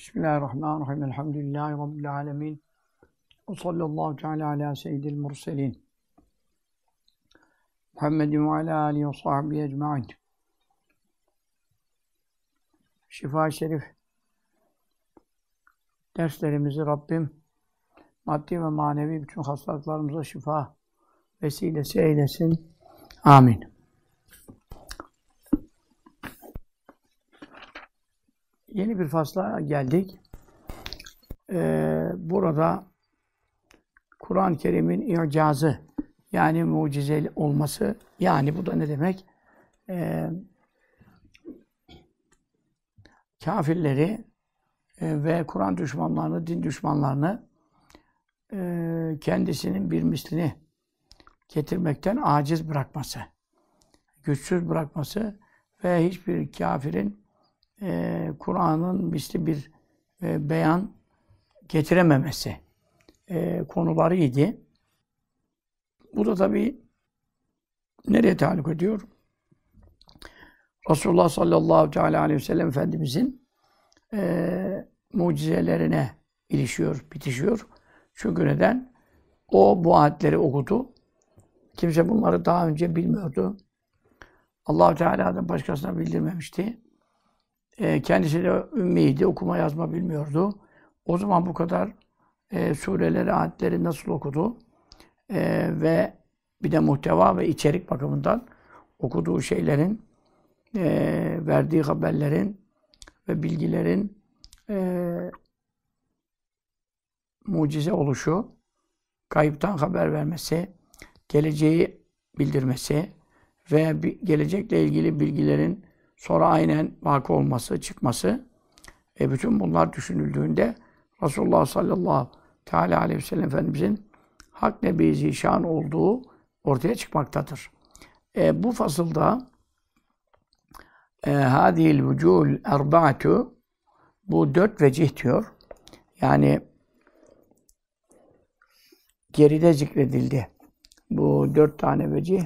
Bismillahirrahmanirrahim. Elhamdülillahi Rabbil alemin. Ve sallallahu teala ala seyyidil murselin. Muhammedin ve ala alihi ve sahbihi ecma'in. Şifa-i Şerif derslerimizi Rabbim maddi ve manevi bütün hastalıklarımıza şifa vesilesi eylesin. Amin. yeni bir fasla geldik. Ee, burada Kur'an-ı Kerim'in i'cazı yani mucize olması yani bu da ne demek? Ee, kafirleri e, ve Kur'an düşmanlarını, din düşmanlarını e, kendisinin bir mislini getirmekten aciz bırakması, güçsüz bırakması ve hiçbir kafirin e, Kur'an'ın misli bir e, beyan getirememesi e, konuları Bu da tabii nereye tahallük ediyor? Resulullah sallallahu teala aleyhi ve sellem Efendimizin e, mucizelerine ilişiyor, bitişiyor. Çünkü neden? O bu ayetleri okudu. Kimse bunları daha önce bilmiyordu. allah Teala'dan başkasına bildirmemişti. E, kendisi de ümmiydi, okuma yazma bilmiyordu. O zaman bu kadar e, sureleri, ayetleri nasıl okudu e, ve bir de muhteva ve içerik bakımından okuduğu şeylerin, e, verdiği haberlerin ve bilgilerin e, mucize oluşu, kayıptan haber vermesi, geleceği bildirmesi ve gelecekle ilgili bilgilerin sonra aynen vakı olması, çıkması e bütün bunlar düşünüldüğünde Resulullah sallallahu teala aleyhi ve sellem Efendimizin hak nebi zişan olduğu ortaya çıkmaktadır. E, bu fasılda e, hadil vucul erba'tu bu dört vecih diyor. Yani geride zikredildi. Bu dört tane vecih.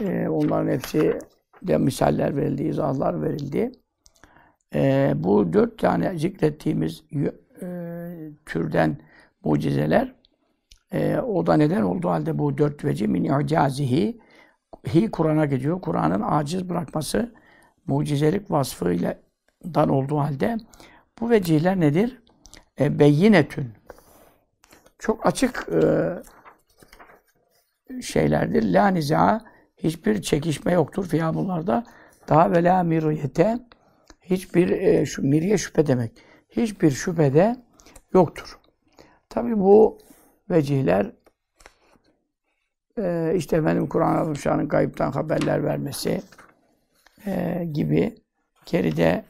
E, onların hepsi de misaller verildi, izahlar verildi. E, bu dört tane zikrettiğimiz e, türden mucizeler e, o da neden olduğu halde bu dört veci min i'cazihi hi Kur'an'a gidiyor. Kur'an'ın aciz bırakması mucizelik vasfıyla dan olduğu halde bu veciler nedir? E, beyinetün. Çok açık e, şeylerdir. La niza hiçbir çekişme yoktur. Fiyâ daha ve miriyete hiçbir e, şu miriye şüphe demek. Hiçbir şüphede yoktur. Tabi bu vecihler e, işte benim Kur'an-ı Şah'ın kayıptan haberler vermesi e, gibi geride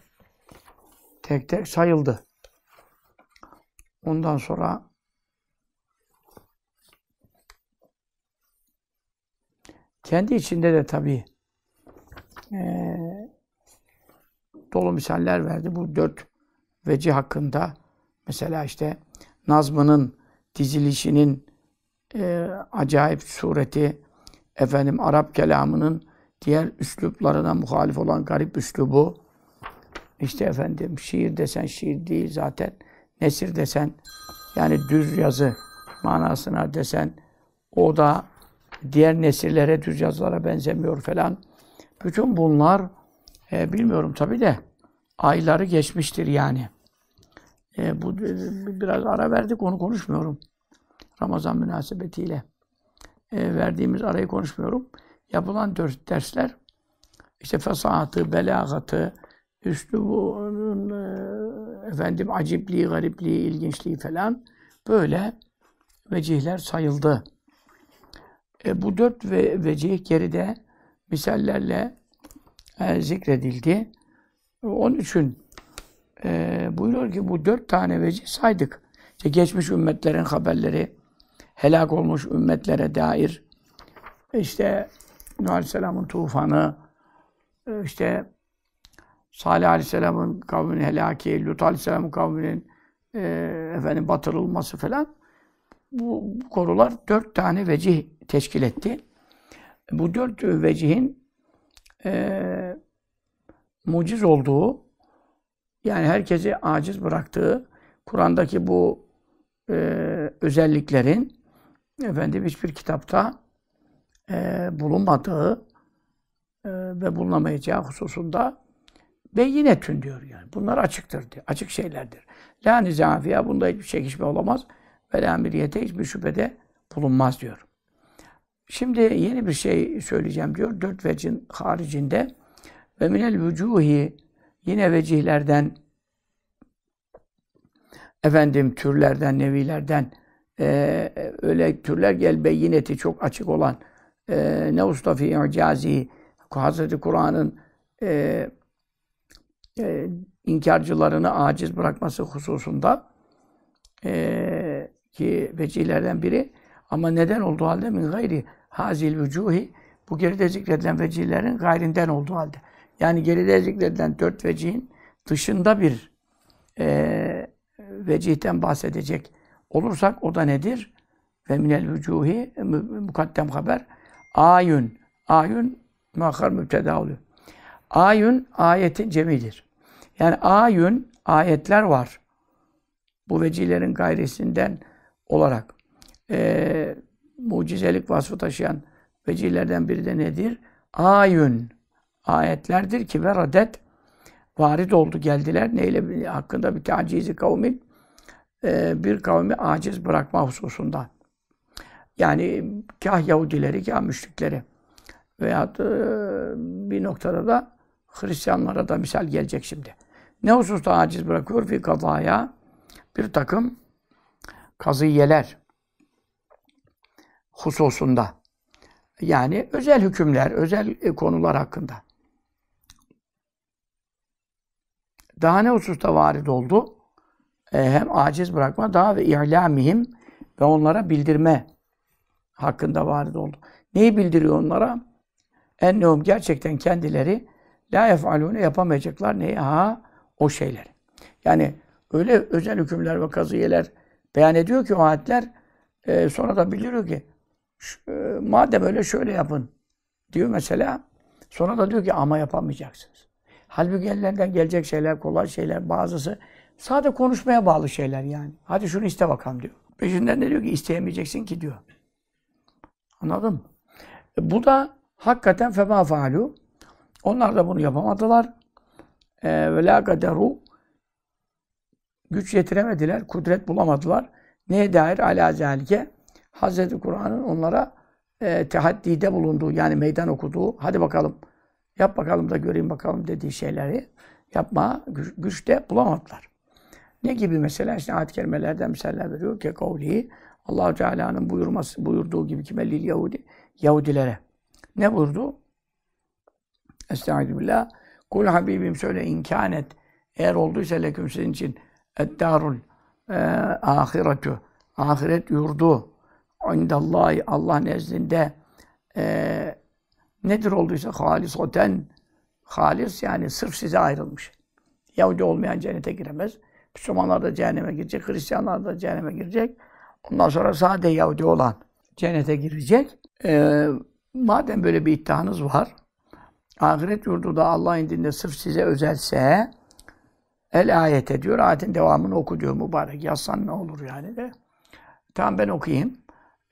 tek tek sayıldı. Ondan sonra Kendi içinde de tabii e, dolu misaller verdi. Bu dört veci hakkında mesela işte Nazmı'nın dizilişinin e, acayip sureti, efendim Arap kelamının diğer üsluplarına muhalif olan garip üslubu, işte efendim şiir desen şiir değil zaten, nesir desen yani düz yazı manasına desen o da diğer nesirlere, tüccazlara benzemiyor falan. Bütün bunlar e, bilmiyorum tabi de ayları geçmiştir yani. E, bu e, biraz ara verdik onu konuşmuyorum. Ramazan münasebetiyle e, verdiğimiz arayı konuşmuyorum. Yapılan dersler işte fesahatı, belagatı, üstü bu e, efendim acipliği, garipliği, ilginçliği falan böyle vecihler sayıldı. E, bu dört ve vecih geride misallerle e, zikredildi. Onun için e, buyuruyor ki bu dört tane vecih saydık. İşte geçmiş ümmetlerin haberleri, helak olmuş ümmetlere dair, işte Nuh Aleyhisselam'ın tufanı, e, işte Salih Aleyhisselam'ın kavminin helaki, Lut Aleyhisselam'ın kavminin e, efendim batırılması falan bu, bu konular dört tane vecih teşkil etti. Bu dört vecihin e, muciz olduğu, yani herkesi aciz bıraktığı, Kur'an'daki bu e, özelliklerin efendim hiçbir kitapta e, bulunmadığı e, ve bulunamayacağı hususunda beyinetün diyor yani. Bunlar açıktır diyor. Açık şeylerdir. La nizafiya bunda hiçbir çekişme olamaz. Ve la hiçbir şüphede bulunmaz diyor. Şimdi yeni bir şey söyleyeceğim diyor. Dört vecin haricinde ve minel vücuhi yine vecihlerden efendim türlerden, nevilerden e, öyle türler gel beyineti çok açık olan e, ne ustafi icazi Hazreti Kur'an'ın e, e, inkarcılarını aciz bırakması hususunda e, ki vecihlerden biri ama neden olduğu halde min gayri hazil vücuhi bu geride zikredilen vecihlerin gayrinden olduğu halde. Yani geride zikredilen dört vecihin dışında bir e, vecihten bahsedecek olursak o da nedir? Ve minel vücuhi mukaddem haber ayun. Ayun muhakkar mübteda oluyor. Ayun ayetin cemidir. Yani ayun ayetler var. Bu vecilerin gayrisinden olarak. Ee, mucizelik vasfı taşıyan vecihlerden biri de nedir? Ayün. Ayetlerdir ki ve radet varid oldu geldiler. Neyle hakkında bir tacizi kavmin e, bir kavmi aciz bırakma hususunda. Yani kah Yahudileri, kah müşrikleri veya e, bir noktada da Hristiyanlara da misal gelecek şimdi. Ne hususta aciz bırakıyor? Fi kazaya bir takım kaziyeler hususunda. Yani özel hükümler, özel e, konular hakkında. Daha ne hususta varid oldu? E, hem aciz bırakma, daha ve i'lamihim ve onlara bildirme hakkında varid oldu. Neyi bildiriyor onlara? Ennehum gerçekten kendileri la yef'alûne yapamayacaklar. Neyi? Ha o şeyleri. Yani öyle özel hükümler ve kaziyeler beyan ediyor ki o ayetler e, sonra da bildiriyor ki madem öyle şöyle yapın diyor mesela. Sonra da diyor ki ama yapamayacaksınız. Halbuki ellerinden gelecek şeyler, kolay şeyler, bazısı sadece konuşmaya bağlı şeyler yani. Hadi şunu iste bakalım diyor. Peşinden de diyor ki isteyemeyeceksin ki diyor. Anladın mı? E, bu da hakikaten fema faalu. Onlar da bunu yapamadılar. E, ve la kaderu güç yetiremediler, kudret bulamadılar. Neye dair ala zalike? Hazreti Kur'an'ın onlara e, tehaddide bulunduğu yani meydan okuduğu hadi bakalım yap bakalım da göreyim bakalım dediği şeyleri yapma güç, güçte bulamadılar. Ne gibi mesela işte ayet-i kerimelerden misaller veriyor ki kavli Allahu Teala'nın buyurması buyurduğu gibi kime lil Yahudi Yahudilere ne buyurdu? Estaizu billah. Kul Habibim söyle inkanet. Eğer olduysa leküm sizin için eddarul e, ahiretü. Ahiret yurdu indallahi Allah nezdinde e, nedir olduysa halisoten halis yani sırf size ayrılmış. Yahudi olmayan cennete giremez. Müslümanlar da cehenneme girecek, Hristiyanlar da cehenneme girecek. Ondan sonra sadece Yahudi olan cennete girecek. E, madem böyle bir iddianız var, ahiret yurdu da Allah indinde sırf size özelse, el ayet ediyor. Ayetin devamını oku diyor mübarek. Yazsan ne olur yani de. Tamam ben okuyayım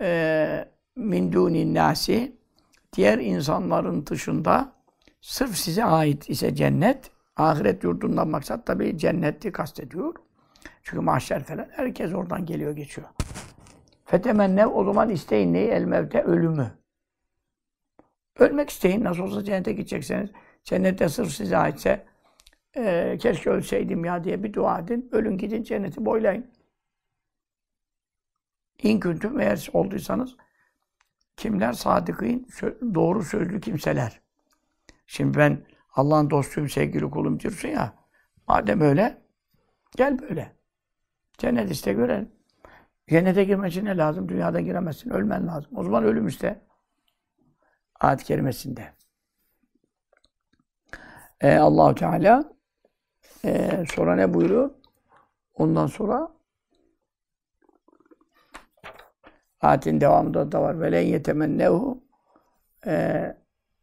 e, min dunin nasi diğer insanların dışında sırf size ait ise cennet ahiret yurdundan maksat tabi cenneti kastediyor. Çünkü mahşer falan herkes oradan geliyor geçiyor. Fetemennev o zaman isteyin neyi? El mevte ölümü. Ölmek isteyin. Nasıl olsa cennete gidecekseniz. Cennette sırf size aitse e, keşke ölseydim ya diye bir dua edin. Ölün gidin cenneti boylayın. İnküntüm eğer olduysanız kimler sadıkın doğru sözlü kimseler. Şimdi ben Allah'ın dostuyum, sevgili kulum diyorsun ya. Madem öyle, gel böyle. Cennet iste görelim. Cennete girmek için ne lazım? Dünyada giremezsin, ölmen lazım. O zaman ölüm iste. Ayet-i kerimesinde. Ee, Allahu Teala e, sonra ne buyuruyor? Ondan sonra Ayetin devamında da var. Velen yetemennehu e,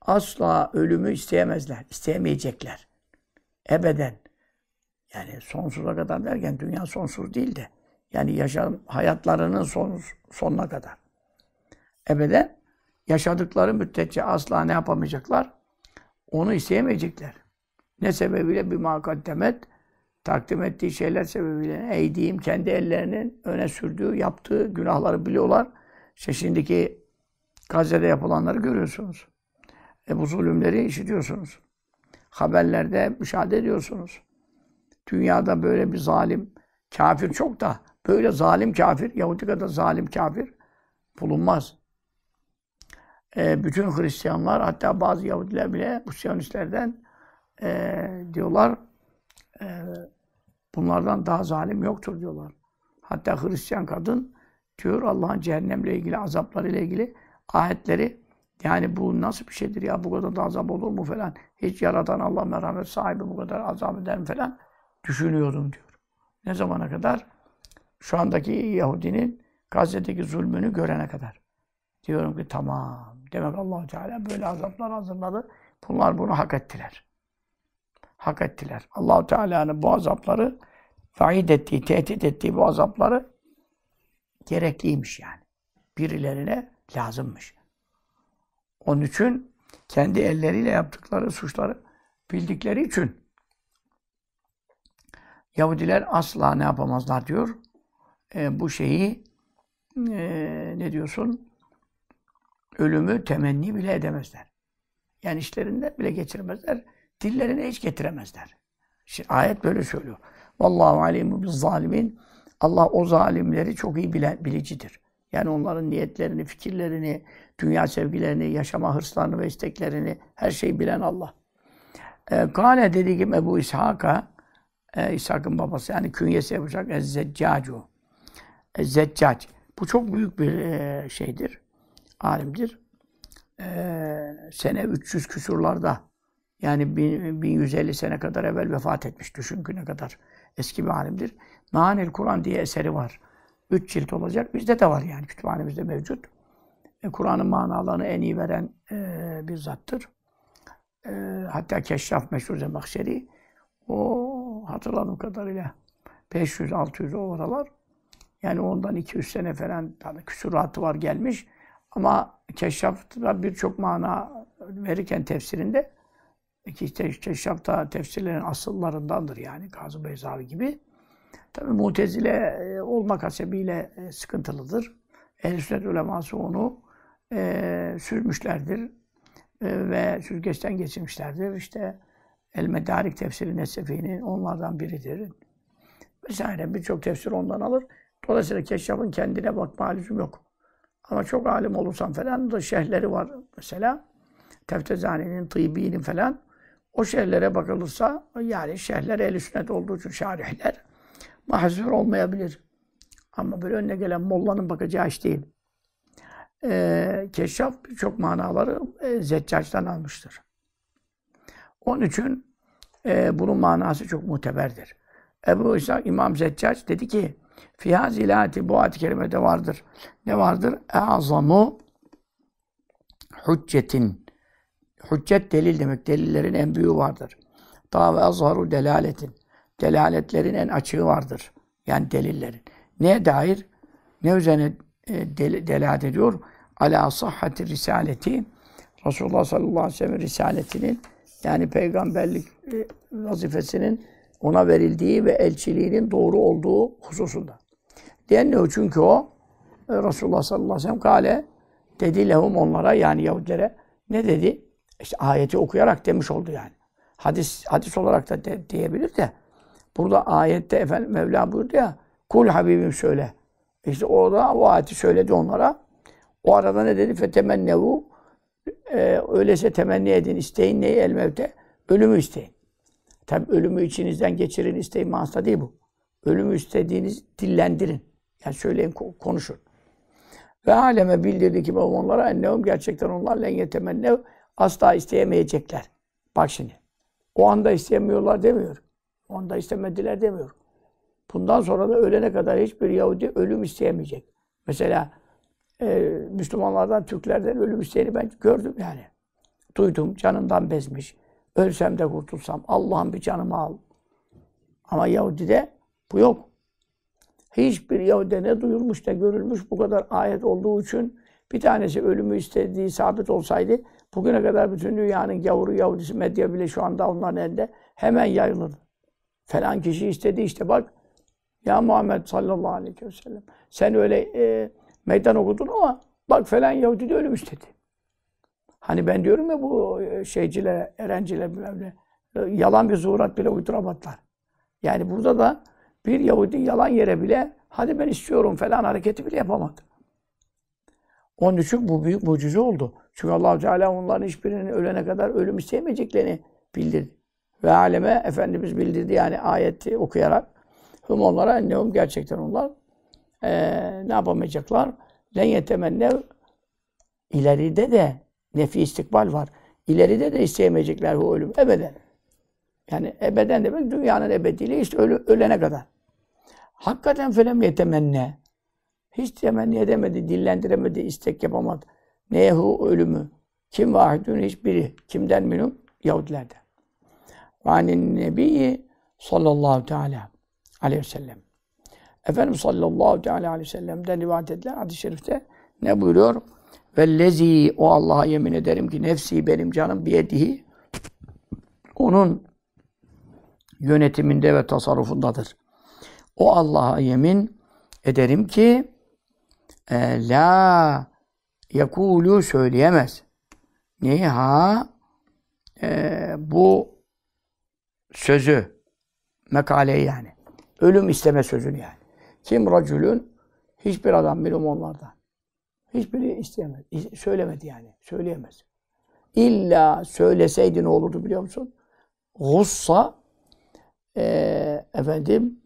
asla ölümü isteyemezler. isteyemeyecekler. Ebeden. Yani sonsuza kadar derken dünya sonsuz değil de yani yaşam hayatlarının son, sonuna kadar. Ebeden yaşadıkları müddetçe asla ne yapamayacaklar? Onu isteyemeyecekler. Ne sebebiyle bir makaddemet takdim ettiği şeyler sebebiyle eğdiğim kendi ellerinin öne sürdüğü, yaptığı günahları biliyorlar. İşte şimdiki Gazze'de yapılanları görüyorsunuz. E bu zulümleri işitiyorsunuz. Haberlerde müşahede ediyorsunuz. Dünyada böyle bir zalim, kafir çok da böyle zalim kafir, Yahudi kadar zalim kafir bulunmaz. E, bütün Hristiyanlar, hatta bazı Yahudiler bile bu Siyonistlerden e, diyorlar, ee, bunlardan daha zalim yoktur diyorlar. Hatta Hristiyan kadın diyor Allah'ın cehennemle ilgili, azapları ile ilgili ayetleri yani bu nasıl bir şeydir ya bu kadar da azap olur mu falan. Hiç yaratan Allah merhamet sahibi bu kadar azap eder mi falan düşünüyordum diyor. Ne zamana kadar? Şu andaki Yahudinin Gazze'deki zulmünü görene kadar. Diyorum ki tamam. Demek allah Teala böyle azaplar hazırladı. Bunlar bunu hak ettiler hak ettiler. Allahu Teala'nın bu azapları vaid ettiği, tehdit ettiği bu azapları gerekliymiş yani. Birilerine lazımmış. Onun için kendi elleriyle yaptıkları suçları bildikleri için Yahudiler asla ne yapamazlar diyor. E, bu şeyi e, ne diyorsun? Ölümü temenni bile edemezler. Yani işlerinden bile geçirmezler dillerine hiç getiremezler. Şimdi ayet böyle söylüyor. Vallahu alimu biz zalimin. Allah o zalimleri çok iyi bilen, bilicidir. Yani onların niyetlerini, fikirlerini, dünya sevgilerini, yaşama hırslarını ve isteklerini her şeyi bilen Allah. Ee, kale ee, dediğim Ebu İshak'a, e, İshak'ın babası yani künyesi Ebu İshak, Ezzeccacu. Ezzeccac. Bu çok büyük bir e, şeydir, alimdir. E, sene 300 küsurlarda yani 1150 sene kadar evvel vefat etmiş. Düşün güne kadar. Eski bir alimdir. Manil Kur'an diye eseri var. Üç cilt olacak. Bizde de var yani. Kütüphanemizde mevcut. E, Kur'an'ın manalarını en iyi veren e, bir zattır. E, hatta Keşşaf meşhur Zemahşeri. O hatırladığım kadarıyla 500-600 o oralar. Yani ondan 200 sene falan yani küsuratı var gelmiş. Ama Keşşaf'ta birçok mana verirken tefsirinde ki işte, işte Şam'ta tefsirlerin asıllarındandır yani Kazım Beyzavi gibi. Tabi mutezile e, olmak hasebiyle e, sıkıntılıdır. Ehl-i sünnet uleması onu e, sürmüşlerdir e, ve süzgeçten geçirmişlerdir. İşte El Medarik tefsiri Nesefi'nin onlardan biridir. Vesaire birçok tefsir ondan alır. Dolayısıyla Keşşaf'ın kendine bakma lüzum yok. Ama çok alim olursan falan da şehleri var mesela. Teftezani'nin, Tıbi'nin falan. O şerhlere bakılırsa yani şerhler el sünnet olduğu için şarihler mahzur olmayabilir. Ama böyle önüne gelen mollanın bakacağı iş değil. Ee, keşşaf birçok manaları e, zeccaçtan almıştır. Onun için e, bunun manası çok muteberdir. Ebu İsa İmam Zeccac dedi ki Fihâ zilâti bu ayet-i kerimede vardır. Ne vardır? E'azamu hüccetin Hüccet delil demek. Delillerin en büyüğü vardır. Ta ve azharu delaletin. Delaletlerin en açığı vardır. Yani delillerin. Neye dair? Ne üzerine e, del delalet ediyor? Ala sahhati risaleti. Resulullah sallallahu aleyhi ve sellem risaletinin yani peygamberlik e, vazifesinin ona verildiği ve elçiliğinin doğru olduğu hususunda. Diyennehu çünkü o e, Resulullah sallallahu aleyhi ve sellem kale dedi lehum onlara yani Yahudilere ne dedi? İşte ayeti okuyarak demiş oldu yani. Hadis hadis olarak da de, diyebilir de burada ayette efendim Mevla buyurdu ya kul habibim söyle. İşte orada o ayeti söyledi onlara. O arada ne dedi? Fetemennevu e, öyleyse temenni edin, isteyin neyi el mevte? Ölümü isteyin. Tabi ölümü içinizden geçirin, isteyin manasında değil bu. Ölümü istediğiniz dillendirin. Yani söyleyin, konuşun. Ve aleme bildirdi ki onlara ennehum gerçekten onlar len yetemennev asla isteyemeyecekler. Bak şimdi. O anda istemiyorlar demiyor. O anda istemediler demiyor. Bundan sonra da ölene kadar hiçbir Yahudi ölüm isteyemeyecek. Mesela e, Müslümanlardan, Türklerden ölüm isteyeni ben gördüm yani. Duydum, canından bezmiş. Ölsem de kurtulsam, Allah'ım bir canımı al. Ama Yahudi'de bu yok. Hiçbir Yahudi'de ne duyulmuş ne görülmüş bu kadar ayet olduğu için bir tanesi ölümü istediği sabit olsaydı Bugüne kadar bütün dünyanın gavuru, Yahudisi, medya bile şu anda onların elinde hemen yayılırdı. Falan kişi istedi işte bak ya Muhammed sallallahu aleyhi ve sellem sen öyle e, meydan okudun ama bak falan Yahudi de ölmüş istedi? Hani ben diyorum ya bu e, şeycilere, erenciler bilmem ne, e, yalan bir zuhurat bile uyduramadılar. Yani burada da bir Yahudi yalan yere bile hadi ben istiyorum falan hareketi bile yapamadı. Onun için bu büyük mucize oldu. Çünkü allah Teala onların hiçbirinin ölene kadar ölüm istemeyeceklerini bildirdi. Ve aleme Efendimiz bildirdi yani ayeti okuyarak. Hım onlara ennehum gerçekten onlar e, ne yapamayacaklar? Len ne ileride de nefi istikbal var. İleride de isteyemeyecekler bu ölüm ebeden. Yani ebeden demek dünyanın ebediliği işte ölü, ölene kadar. Hakikaten felem yetemenne. Hiç temenni edemedi, dillendiremedi, istek yapamadı. Nehu ölümü. Kim vahidun hiçbiri. Kimden minum? Yahudilerden. Vanin nebiyyi sallallahu teala aleyhi ve sellem. Efendimiz sallallahu teala aleyhi ve sellem'den rivayet edilen hadis-i şerifte ne buyuruyor? Ve lezi o Allah'a yemin ederim ki nefsi benim canım biyedihi onun yönetiminde ve tasarrufundadır. O Allah'a yemin ederim ki e, la yakulu söyleyemez. Neyi ha? E, bu sözü mekaleyi yani. Ölüm isteme sözünü yani. Kim racülün? Hiçbir adam minimum onlardan. Hiçbiri isteyemez. Söylemedi yani. Söyleyemez. İlla söyleseydi ne olurdu biliyor musun? Gussa e, efendim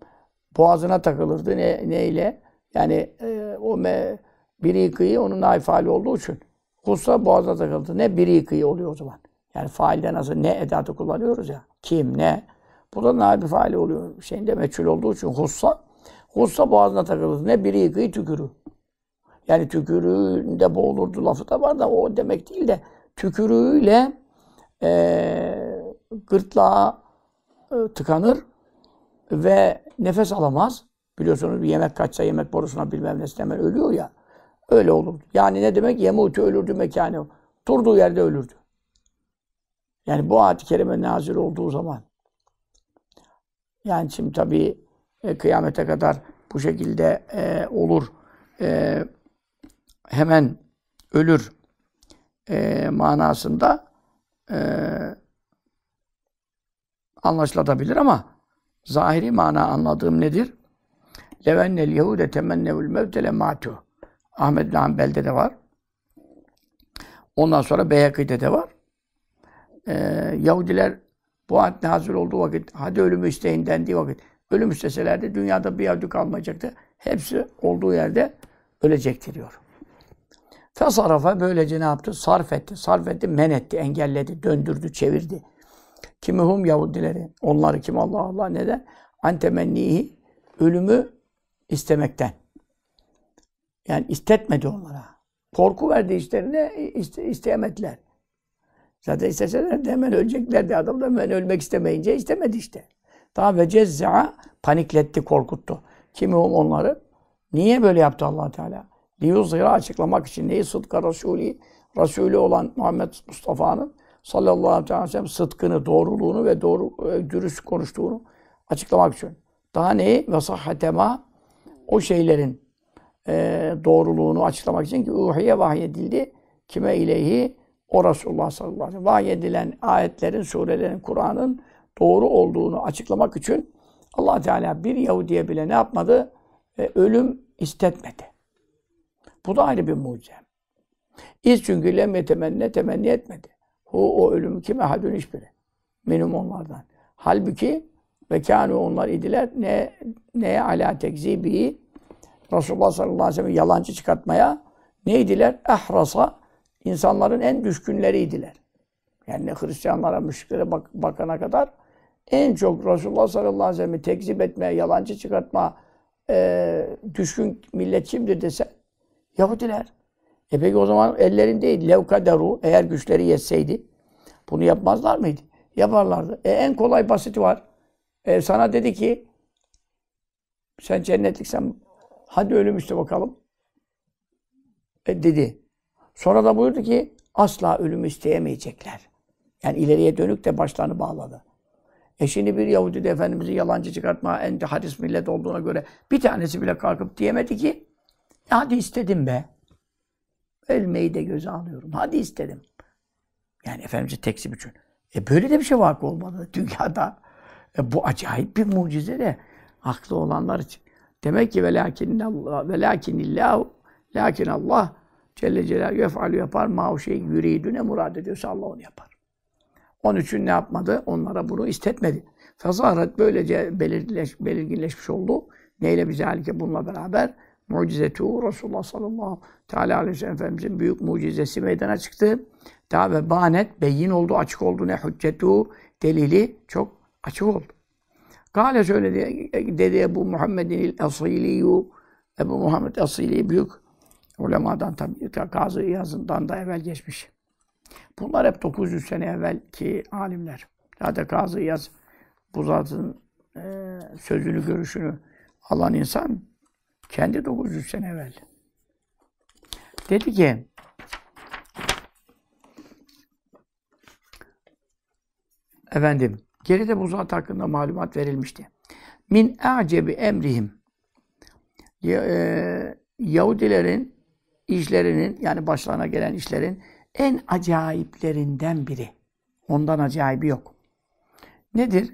boğazına takılırdı ne, neyle? Yani e, o me, biri kıyı onun naif faali olduğu için. Kussa boğazda takıldı. Ne biri kıyı oluyor o zaman. Yani failde nasıl ne edatı kullanıyoruz ya. Kim, ne. Bu da naif faali oluyor. Şeyinde meçhul olduğu için hussa. Hussa boğazına takıldı. Ne biri kıyı tükürü. Yani tükürüğünde boğulurdu lafı da var da o demek değil de tükürüğüyle e, gırtlağa e, tıkanır ve nefes alamaz. Biliyorsunuz bir yemek kaçsa yemek borusuna bilmem ne hemen ölüyor ya. Öyle olurdu. Yani ne demek? Yemutu ölürdü mekanı. Durduğu yerde ölürdü. Yani bu ayet-i kerime nazil olduğu zaman. Yani şimdi tabii e, kıyamete kadar bu şekilde e, olur. E, hemen ölür e, manasında e, anlaşılabilir ama zahiri mana anladığım nedir? Levennel Yehude temennevül mevte lematu. Ahmet belde de var. Ondan sonra Beyakı'da de var. Ee, Yahudiler bu hadde hazır olduğu vakit, hadi ölümü isteyin dendiği vakit, ölüm isteselerdi dünyada bir Yahudi kalmayacaktı. Hepsi olduğu yerde ölecekti diyor. Fesarafa böylece ne yaptı? Sarf etti. Sarf etti, men etti, engelledi, döndürdü, çevirdi. Kimi hum Yahudileri, onları kim Allah Allah neden? Antemennihi, ölümü istemekten. Yani istetmedi onlara. Korku verdi işlerine, iste, isteyemediler. Zaten isteseler de hemen öleceklerdi. Adam da hemen ölmek istemeyince istemedi işte. Daha ve cezza panikletti, korkuttu. Kimi onları? Niye böyle yaptı allah Teala? Liyuzhira açıklamak için neyi? Sıdka Resulü, Resulü olan Muhammed Mustafa'nın sallallahu aleyhi ve sellem sıdkını, doğruluğunu ve doğru, e, dürüst konuştuğunu açıklamak için. Daha neyi? Ve sahhatema o şeylerin e, doğruluğunu açıklamak için ki uhiye vahyedildi. Kime ileyhi? O Resulullah sallallahu aleyhi ve sellem. Vahyedilen ayetlerin, surelerin, Kur'an'ın doğru olduğunu açıklamak için allah Teala bir Yahudiye bile ne yapmadı? E, ölüm istetmedi. Bu da ayrı bir mucize. İz çünkü lem yetemenne temenni etmedi. Hu o ölümü kime? Hadün hiçbiri. Minimum onlardan. Halbuki ve kânû onlar idiler ne neye ala tekzibi Resulullah sallallahu aleyhi ve sellem yalancı çıkartmaya neydiler? Ahrasa insanların en düşkünleriydiler. Yani Hristiyanlara, müşriklere bak, bakana kadar en çok Resulullah sallallahu aleyhi ve sellem'i tekzip etmeye, yalancı çıkartma e, düşkün millet kimdir desen Yahudiler. E peki o zaman ellerindeydi. Levkaderu eğer güçleri yetseydi bunu yapmazlar mıydı? Yaparlardı. E en kolay basiti var. E, sana dedi ki sen cennetliksen hadi ölüm işte bakalım. E, dedi. Sonra da buyurdu ki asla ölümü isteyemeyecekler. Yani ileriye dönük de başlarını bağladı. E şimdi bir Yahudi de Efendimiz'i yalancı çıkartma, en hadis millet olduğuna göre bir tanesi bile kalkıp diyemedi ki e, hadi istedim be. Ölmeyi de göze alıyorum. Hadi istedim. Yani Efendimiz'i tekzip için. E böyle de bir şey vakı olmadı dünyada. E bu acayip bir mucize de aklı olanlar için. Demek ki velakin Allah velakin illahu lakin Allah Celle Celal yef'alu yapar ma şey yuridu ne murad ediyorsa Allah onu yapar. Onun için ne yapmadı? Onlara bunu istetmedi. Fezaharet böylece belirgileş, belirginleşmiş oldu. Neyle bizalike bununla beraber mucizetu Resulullah sallallahu teala aleyhi ve sellem büyük mucizesi meydana çıktı. Daha ve banet beyin oldu, açık oldu ne hüccetu delili çok Açık ol. Kale şöyle diye, dedi Ebu Muhammed'in Asiliyu, Ebu Muhammed Asili büyük ulemadan tabi, Gazi yazından da evvel geçmiş. Bunlar hep 900 sene evvelki alimler. Zaten Gazi yaz bu zatın e, sözünü, görüşünü alan insan kendi 900 sene evvel. Dedi ki, efendim, Geride bu zat hakkında malumat verilmişti. Min acebi emrihim. E, Yahudilerin işlerinin yani başlarına gelen işlerin en acayiplerinden biri. Ondan acayibi yok. Nedir?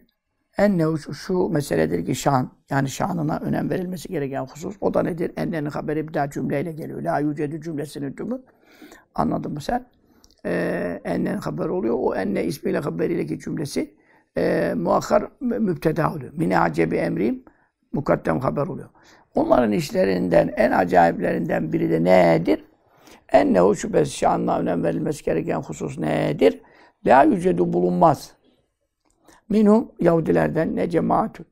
Ennehu şu, şu meseledir ki şan, yani şanına önem verilmesi gereken husus. O da nedir? Ennenin haberi bir daha cümleyle geliyor. La yücedü cümlesinin tümü. Anladın mı sen? Ee, ennen haber oluyor. O enne ismiyle haberiyle ki cümlesi e, muakhar müpteda oluyor. Mine acebi emrim mukaddem haber oluyor. Onların işlerinden, en acayiplerinden biri de nedir? En ne şüphesiz şanına önem verilmesi gereken husus nedir? La yücedu bulunmaz. Minhum Yahudilerden ne cemaatü.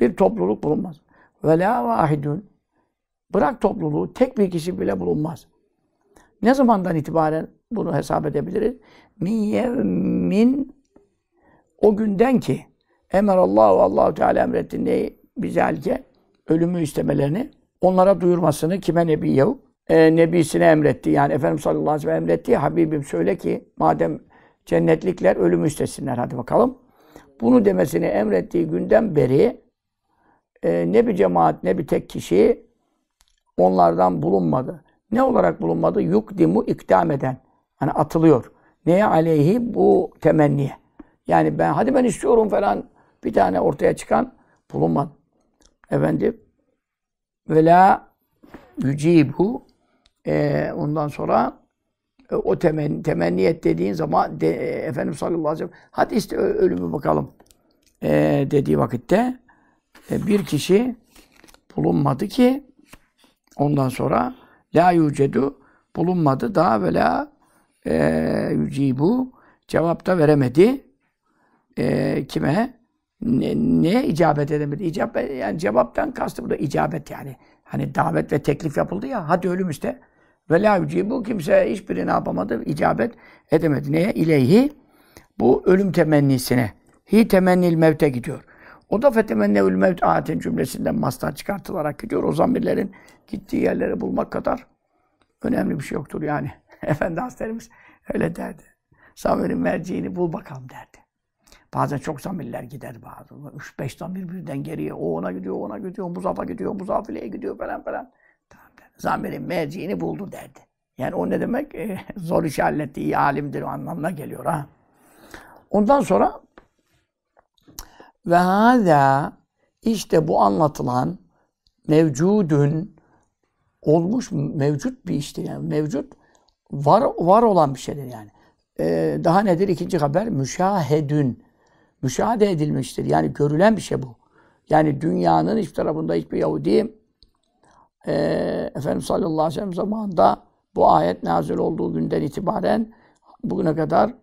Bir topluluk bulunmaz. Ve la vahidun. Bırak topluluğu, tek bir kişi bile bulunmaz. Ne zamandan itibaren bunu hesap edebiliriz? Min yevmin o günden ki emarallahu Allahu Teala emretti neyi bizelce ölümü istemelerini onlara duyurmasını kime nebi yahu e, nebisine emretti. Yani Efendimiz sallallahu aleyhi ve sellem emretti. Habibim söyle ki madem cennetlikler ölümü istesinler hadi bakalım. Bunu demesini emrettiği günden beri e, ne bir cemaat ne bir tek kişi onlardan bulunmadı. Ne olarak bulunmadı? Yukdimu ikdam eden. Yani atılıyor. Neye aleyhi? Bu temenniye. Yani ben hadi ben istiyorum falan bir tane ortaya çıkan bulunmadı. Efendim ve la yücibu e, ondan sonra e, o temenni, temenni et dediğin zaman de, e, Efendimiz sallallahu aleyhi ve sellem hadi işte ölümü bakalım e, dediği vakitte e, bir kişi bulunmadı ki ondan sonra la yücedu bulunmadı daha ve la e, yücibu cevap da veremedi e, kime ne, neye icabet edemedi? İcabet, yani cevaptan kastı burada icabet yani. Hani davet ve teklif yapıldı ya, hadi ölüm işte. Ve la bu kimse hiçbiri ne yapamadı, icabet edemedi. Neye? İleyhi, bu ölüm temennisine. Hi temennil mevte gidiyor. O da fetemennevül mevt ayetin cümlesinden mastar çıkartılarak gidiyor. O zamirlerin gittiği yerleri bulmak kadar önemli bir şey yoktur yani. Efendi Hazretlerimiz öyle derdi. Zamir'in merciğini bul bakalım derdi. Bazen çok zamirler gider bazen. Üç beş zamir birden geriye. O ona gidiyor, ona gidiyor, Muzaf'a gidiyor, Muzafileye gidiyor falan falan. Tamam Zamirin merciğini buldu derdi. Yani o ne demek? E, zor iş halletti, iyi alimdir o anlamına geliyor ha. Ondan sonra ve hâzâ işte bu anlatılan mevcudun olmuş mevcut bir işte yani mevcut var var olan bir şeydir yani. Ee, daha nedir ikinci haber? Müşahedün müşahede edilmiştir. Yani görülen bir şey bu. Yani dünyanın hiçbir tarafında hiçbir Yahudi e, Efendimiz sallallahu aleyhi ve sellem zamanında bu ayet nazil olduğu günden itibaren bugüne kadar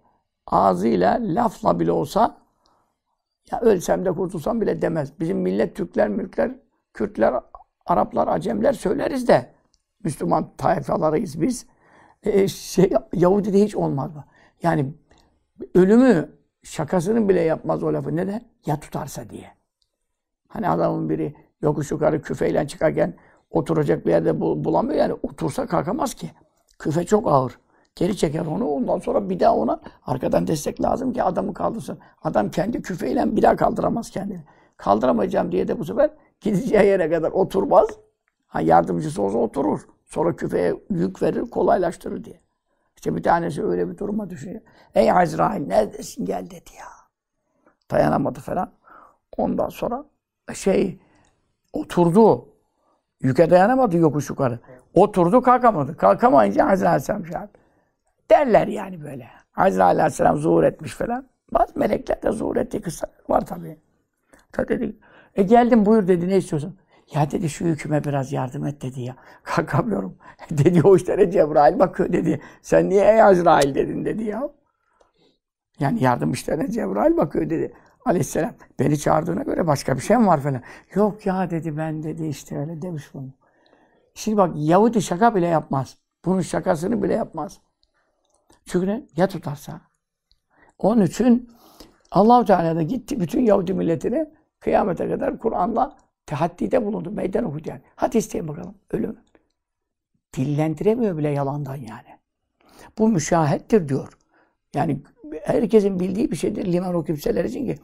ağzıyla, lafla bile olsa ya ölsem de kurtulsam bile demez. Bizim millet Türkler, Mülkler, Kürtler, Araplar, Acemler söyleriz de Müslüman tayfalarıyız biz. E, şey, Yahudi de hiç olmaz mı? Yani ölümü şakasını bile yapmaz o lafı. Neden? Ya tutarsa diye. Hani adamın biri yokuş yukarı küfeyle çıkarken oturacak bir yerde bulamıyor. Yani otursa kalkamaz ki. Küfe çok ağır. Geri çeker onu. Ondan sonra bir daha ona arkadan destek lazım ki adamı kaldırsın. Adam kendi küfeyle bir daha kaldıramaz kendini. Kaldıramayacağım diye de bu sefer gideceği yere kadar oturmaz. Ha yardımcısı olsa oturur. Sonra küfeye yük verir, kolaylaştırır diye. İşte bir tanesi öyle bir duruma düşünüyor. Ey Azrail neredesin gel dedi ya. Dayanamadı falan. Ondan sonra şey oturdu. Yüke dayanamadı yokuş yukarı. Oturdu kalkamadı. Kalkamayınca Azrail Aleyhisselam şey Derler yani böyle. Azrail Aleyhisselam zuhur etmiş falan. Bazı melekler de zuhur ettiği kısa var tabii. Ta dedi, e geldim buyur dedi ne istiyorsun? Ya dedi şu yüküme biraz yardım et dedi ya. Kalkamıyorum. dedi o işlere Cebrail bakıyor dedi. Sen niye ey Azrail dedin dedi ya. Yani yardım işlerine Cebrail bakıyor dedi. Aleyhisselam beni çağırdığına göre başka bir şey mi var falan. Yok ya dedi ben dedi işte öyle demiş bunu. Şimdi bak Yahudi şaka bile yapmaz. Bunun şakasını bile yapmaz. Çünkü ne ya tutarsa? Onun için Allahu Teala da gitti bütün Yahudi milletini kıyamete kadar Kur'an'la Tehaddide bulundu. Meydan okudu yani. Hadi isteyin bakalım. Ölüm. Dillendiremiyor bile yalandan yani. Bu müşahettir diyor. Yani herkesin bildiği bir şeydir. Liman o kimseler için ki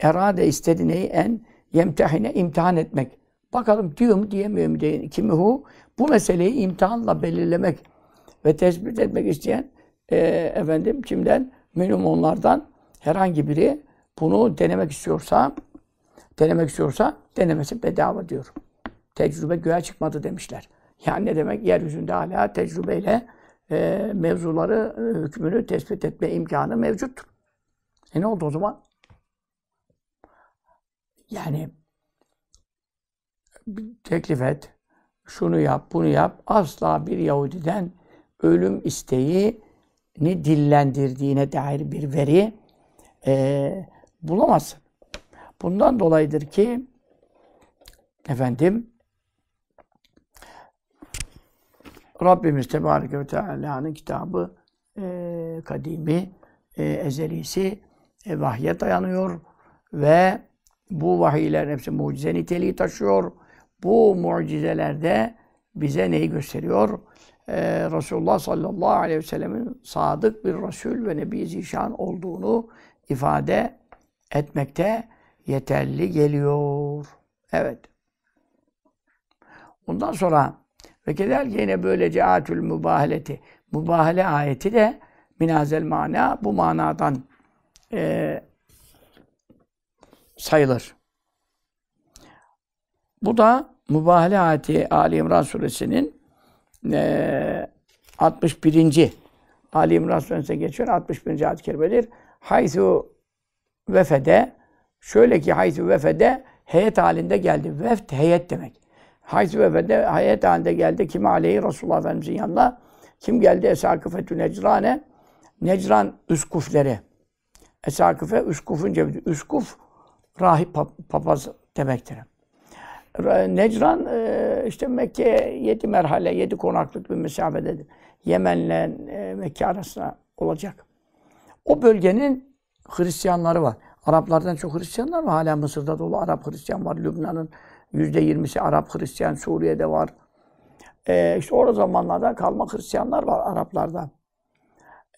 erade istedi neyi en yemtehine imtihan etmek. Bakalım diyor mu diyemiyor mu diye kimi hu bu meseleyi imtihanla belirlemek ve tespit etmek isteyen e, efendim kimden? Minimum onlardan herhangi biri bunu denemek istiyorsa denemek istiyorsa denemesi bedava diyor. Tecrübe göğe çıkmadı demişler. Yani ne demek? Yeryüzünde hala tecrübeyle e, mevzuları, e, hükmünü tespit etme imkanı mevcut. E ne oldu o zaman? Yani teklif et, şunu yap, bunu yap. Asla bir Yahudiden ölüm isteği ni dillendirdiğine dair bir veri e, bulamazsın. Bundan dolayıdır ki efendim Rabbimiz Tebareke ve Teala'nın kitabı e, kadimi, e, ezelisi e, vahye dayanıyor ve bu vahiyler hepsi mucize niteliği taşıyor. Bu mucizelerde bize neyi gösteriyor? Ee, Resulullah sallallahu aleyhi ve sellemin sadık bir Resul ve Nebi Zişan olduğunu ifade etmekte yeterli geliyor. Evet. Ondan sonra ve kederke yine böylece atül mübahaleti. Mübahale ayeti de minazel mana bu manadan e, sayılır. Bu da mübahale ayeti Ali İmran suresinin e, 61. Ali İmran suresine geçiyor. 61. ayet-i kerimedir. Haythu vefede Şöyle ki hayz-ı vefede heyet halinde geldi. Veft heyet demek. Hayz-ı vefede heyet halinde geldi. Kim aleyhi Resulullah Efendimiz'in yanına? Kim geldi? Esakıfetü Necrane. Necran üskufleri. Esakife üskufun cebidir. Üskuf rahip papaz demektir. Necran e, işte Mekke yedi merhale, yedi konaklık bir mesafededir. Yemen'le e, Mekke arasında olacak. O bölgenin Hristiyanları var. Araplardan çok Hristiyanlar var. Hala Mısır'da dolu Arap Hristiyan var. Lübnan'ın yüzde yirmisi Arap Hristiyan. Suriye'de var. Ee, işte o zamanlarda kalmak Hristiyanlar var Araplarda.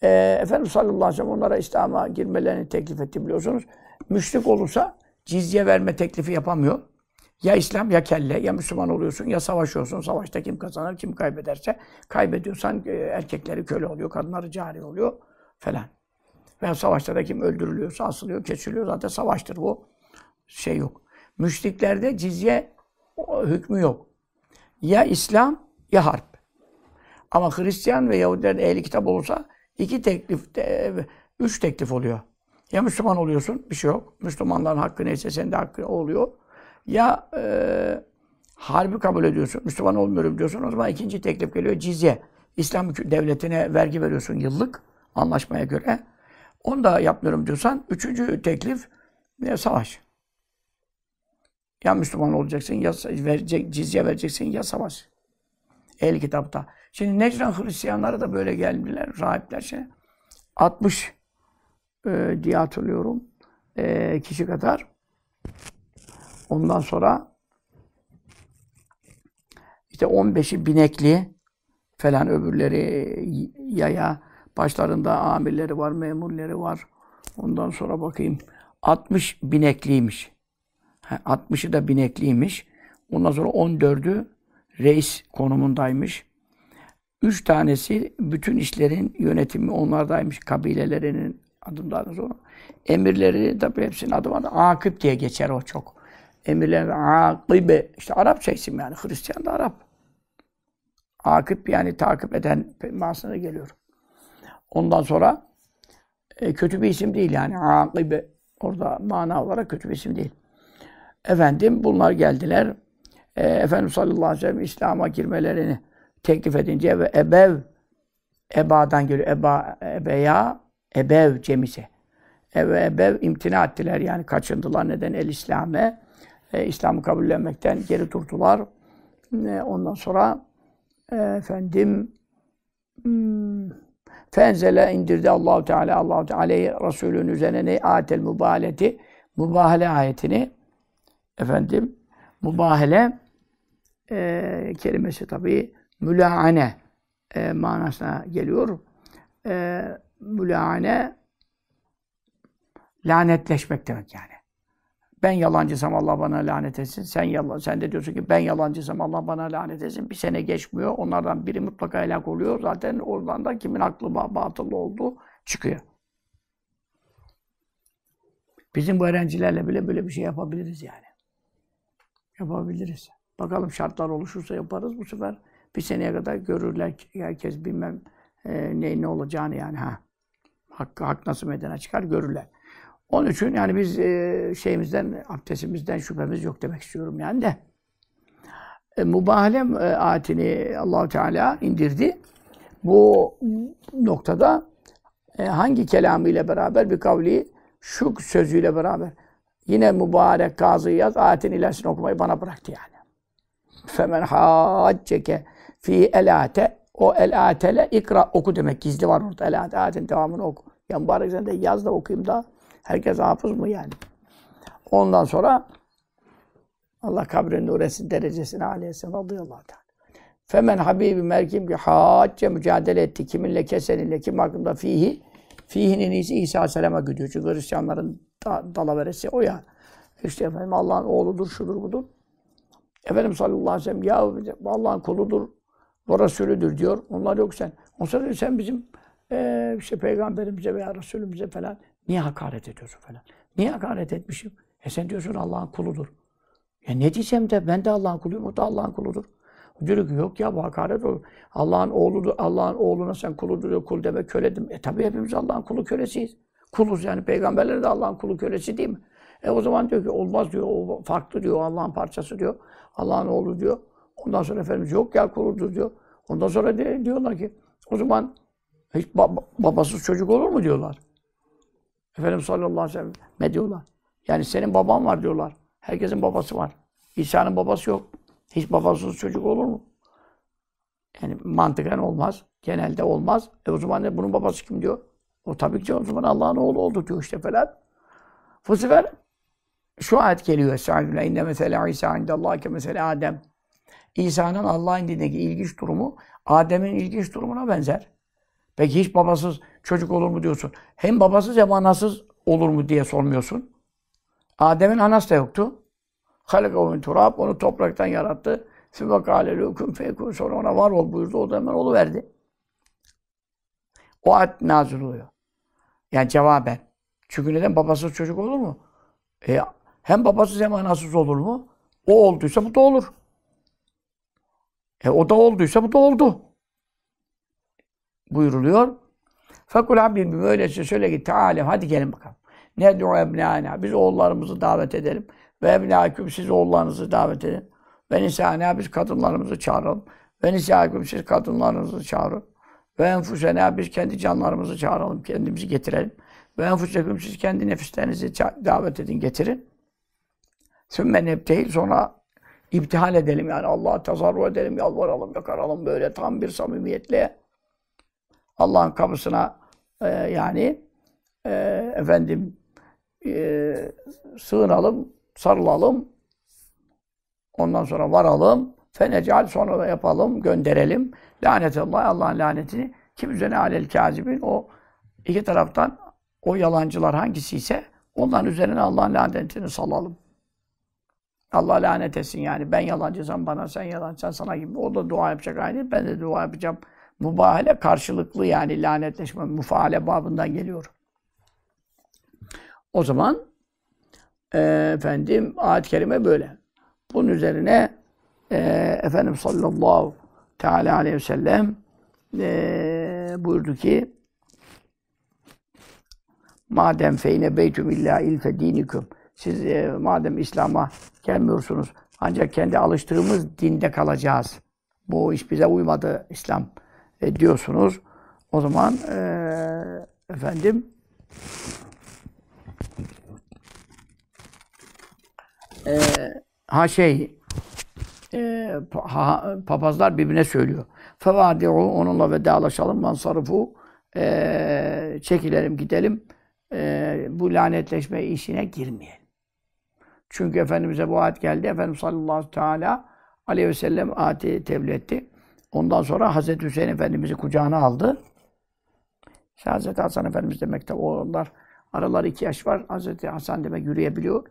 Ee, Efendimiz sallallahu aleyhi ve sellem onlara İslam'a girmelerini teklif etti biliyorsunuz. Müşrik olursa cizye verme teklifi yapamıyor. Ya İslam ya kelle, ya Müslüman oluyorsun, ya savaşıyorsun. Savaşta kim kazanır, kim kaybederse. Kaybediyorsan e, erkekleri köle oluyor, kadınları cari oluyor falan. Ben savaşta da kim öldürülüyorsa, asılıyor, kesiliyor zaten savaştır bu. Şey yok. Müşriklerde cizye hükmü yok. Ya İslam ya harp. Ama Hristiyan ve Yahudilerin ehli kitap olursa iki teklif, üç teklif oluyor. Ya Müslüman oluyorsun, bir şey yok. Müslümanların hakkı neyse senin de hakkı oluyor. Ya e, harbi kabul ediyorsun, Müslüman olmuyorum diyorsun. O zaman ikinci teklif geliyor, cizye. İslam devletine vergi veriyorsun yıllık anlaşmaya göre. Onu da yapmıyorum diyorsan üçüncü teklif ne savaş. Ya Müslüman olacaksın ya verecek, cizye vereceksin ya savaş. El kitapta. Şimdi Necran Hristiyanları da böyle geldiler. Rahipler şey. 60 e, diye hatırlıyorum. E, kişi kadar. Ondan sonra işte 15'i binekli falan öbürleri yaya Başlarında amirleri var, memurları var. Ondan sonra bakayım. 60 binekliymiş. Ha, 60'ı da binekliymiş. Ondan sonra 14'ü reis konumundaymış. Üç tanesi bütün işlerin yönetimi onlardaymış. Kabilelerinin adımlarını sonra. Emirleri tabi hepsinin adı var. Akıp diye geçer o çok. Emirler akibe. işte Arapça şey isim yani. Hristiyan da Arap. Akıp yani takip eden manasına geliyor. Ondan sonra e, kötü bir isim değil yani. Akibe orada mana olarak kötü bir isim değil. Efendim bunlar geldiler. E, Efendimiz sallallahu aleyhi ve sellem İslam'a girmelerini teklif edince ve ebev ebadan geliyor. Eba, ebeya, ebev cemise Eve ebev imtina ettiler yani kaçındılar neden el İslam'e. E, İslam'ı kabullenmekten geri durdular. E, ondan sonra e, efendim hmm, Fenzele indirdi Allahu Teala Allahu Teala aleyhi Resulün üzerine ne atel mübaleti mübahale ayetini efendim mübahale e, kelimesi tabi mülaane e, manasına geliyor. E, mülaane lanetleşmek demek yani ben yalancısam Allah bana lanet etsin. Sen yalan, sen de diyorsun ki ben yalancısam Allah bana lanet etsin. Bir sene geçmiyor. Onlardan biri mutlaka helak oluyor. Zaten oradan da kimin aklı batıl olduğu çıkıyor. Bizim bu öğrencilerle bile böyle bir şey yapabiliriz yani. Yapabiliriz. Bakalım şartlar oluşursa yaparız. Bu sefer bir seneye kadar görürler herkes bilmem e, ne ne olacağını yani ha. Hakkı hak nasıl meydana çıkar görürler. Onun için yani biz e, şeyimizden, abdestimizden şüphemiz yok demek istiyorum yani de. E, mübahalem e, ayetini allah Teala indirdi. Bu noktada e, hangi ile beraber bir kavli şu sözüyle beraber yine mübarek Kazı yaz ayetin ilerisini okumayı bana bıraktı yani. Femen hacceke fi elate o elatele ikra oku demek gizli var orada elate ayetin devamını oku. Yani mübarek sen de yaz da okuyayım da Herkes hafız mı yani? Ondan sonra Allah kabrini nur etsin derecesini aleyhisselam radıyallahu teala. Femen habibi merkim ki hacca mücadele etti. Kiminle keseninle kim hakkında fihi. Fihinin iyisi İsa Aleyhisselam'a gidiyor. Çünkü Hristiyanların da, dalaveresi o ya. İşte efendim Allah'ın oğludur, şudur, budur. Efendim sallallahu aleyhi ve sellem ya Allah'ın kuludur ve Resulüdür diyor. Onlar yok sen. Ondan sonra sen bizim e, işte peygamberimize veya Resulümüze falan Niye hakaret ediyorsun falan? Niye hakaret etmişim? E sen diyorsun Allah'ın kuludur. Ya ne diyeceğim de ben de Allah'ın kuluyum, o da Allah'ın kuludur. Diyor ki yok ya bu hakaret olur. Allah'ın oğludur, Allah'ın oğluna sen kuludur diyor, kul deme köledim. deme. E tabi hepimiz Allah'ın kulu kölesiyiz. Kuluz yani peygamberler de Allah'ın kulu kölesi değil mi? E o zaman diyor ki olmaz diyor, o farklı diyor, Allah'ın parçası diyor, Allah'ın oğlu diyor. Ondan sonra Efendimiz yok ya kuludur diyor. Ondan sonra diyorlar ki o zaman hiç babasız çocuk olur mu diyorlar. Efendim, sallallahu aleyhi ve sellem ne diyorlar? Yani senin baban var diyorlar. Herkesin babası var. İsa'nın babası yok. Hiç babasız çocuk olur mu? Yani mantıken olmaz. Genelde olmaz. E o zaman ne, bunun babası kim diyor? O tabii ki o zaman Allah'ın oğlu oldu diyor işte falan. Fısıfer şu ayet geliyor Estağfirullah. İnne mesela İsa indallah ke mesela Adem. İsa'nın Allah'ın indindeki ilginç durumu Adem'in ilginç durumuna benzer. Peki hiç babasız çocuk olur mu diyorsun. Hem babasız hem anasız olur mu diye sormuyorsun. Adem'in anası da yoktu. Halika min turab, onu topraktan yarattı. Sümme kâle lûküm feykûn. Sonra ona var ol buyurdu. O da hemen oluverdi. O ayet nazil oluyor. Yani cevaben. Çünkü neden? Babasız çocuk olur mu? E, hem babasız hem anasız olur mu? O olduysa bu da olur. E, o da olduysa bu da oldu. Buyuruluyor. Fakul Habibim öyleyse söyle ki Tealem hadi gelin bakalım. Ne diyor ebnâna? Biz oğullarımızı davet edelim. Ve ebnâküm siz oğullarınızı davet edin. Ve nisâna biz kadınlarımızı çağıralım. Ve nisâküm siz kadınlarınızı çağırın. Ve enfusena biz kendi canlarımızı çağıralım. Kendimizi getirelim. Ve enfuseküm siz kendi nefislerinizi davet edin, getirin. Sümme nebtehil sonra İptihal edelim yani Allah'a tazarru edelim, yalvaralım, yakaralım böyle tam bir samimiyetle. Allah'ın kapısına e, yani e, efendim e, sığınalım, sarılalım, ondan sonra varalım, fenecal sonra da yapalım, gönderelim. Lanet Allah Allah'ın lanetini kim üzerine alel kazibin o iki taraftan o yalancılar hangisi ise onların üzerine Allah'ın lanetini salalım. Allah lanet etsin yani. Ben yalancısam bana, sen yalancısan sana gibi. O da dua yapacak aynı. Ben de dua yapacağım. Mübahale karşılıklı yani lanetleşme, müfaale babından geliyor. O zaman e, efendim ayet-i kerime böyle. Bunun üzerine e, efendim sallallahu teala aleyhi ve sellem e, buyurdu ki madem feyne beytüm illa ilfe dinikum siz e, madem İslam'a gelmiyorsunuz ancak kendi alıştığımız dinde kalacağız. Bu iş bize uymadı İslam e, diyorsunuz. O zaman e, efendim e, ha şey e, ha, papazlar birbirine söylüyor. o onunla vedalaşalım mansarıfu e, çekilelim gidelim. E, bu lanetleşme işine girmeyelim. Çünkü Efendimiz'e bu ayet geldi. Efendimiz sallallahu teala aleyhi ve sellem ayeti tebliğ etti. Ondan sonra Hazreti Hüseyin Efendimiz'i kucağına aldı. İşte Hazreti Hasan Efendimiz demek de onlar araları iki yaş var. Hazreti Hasan demek yürüyebiliyor.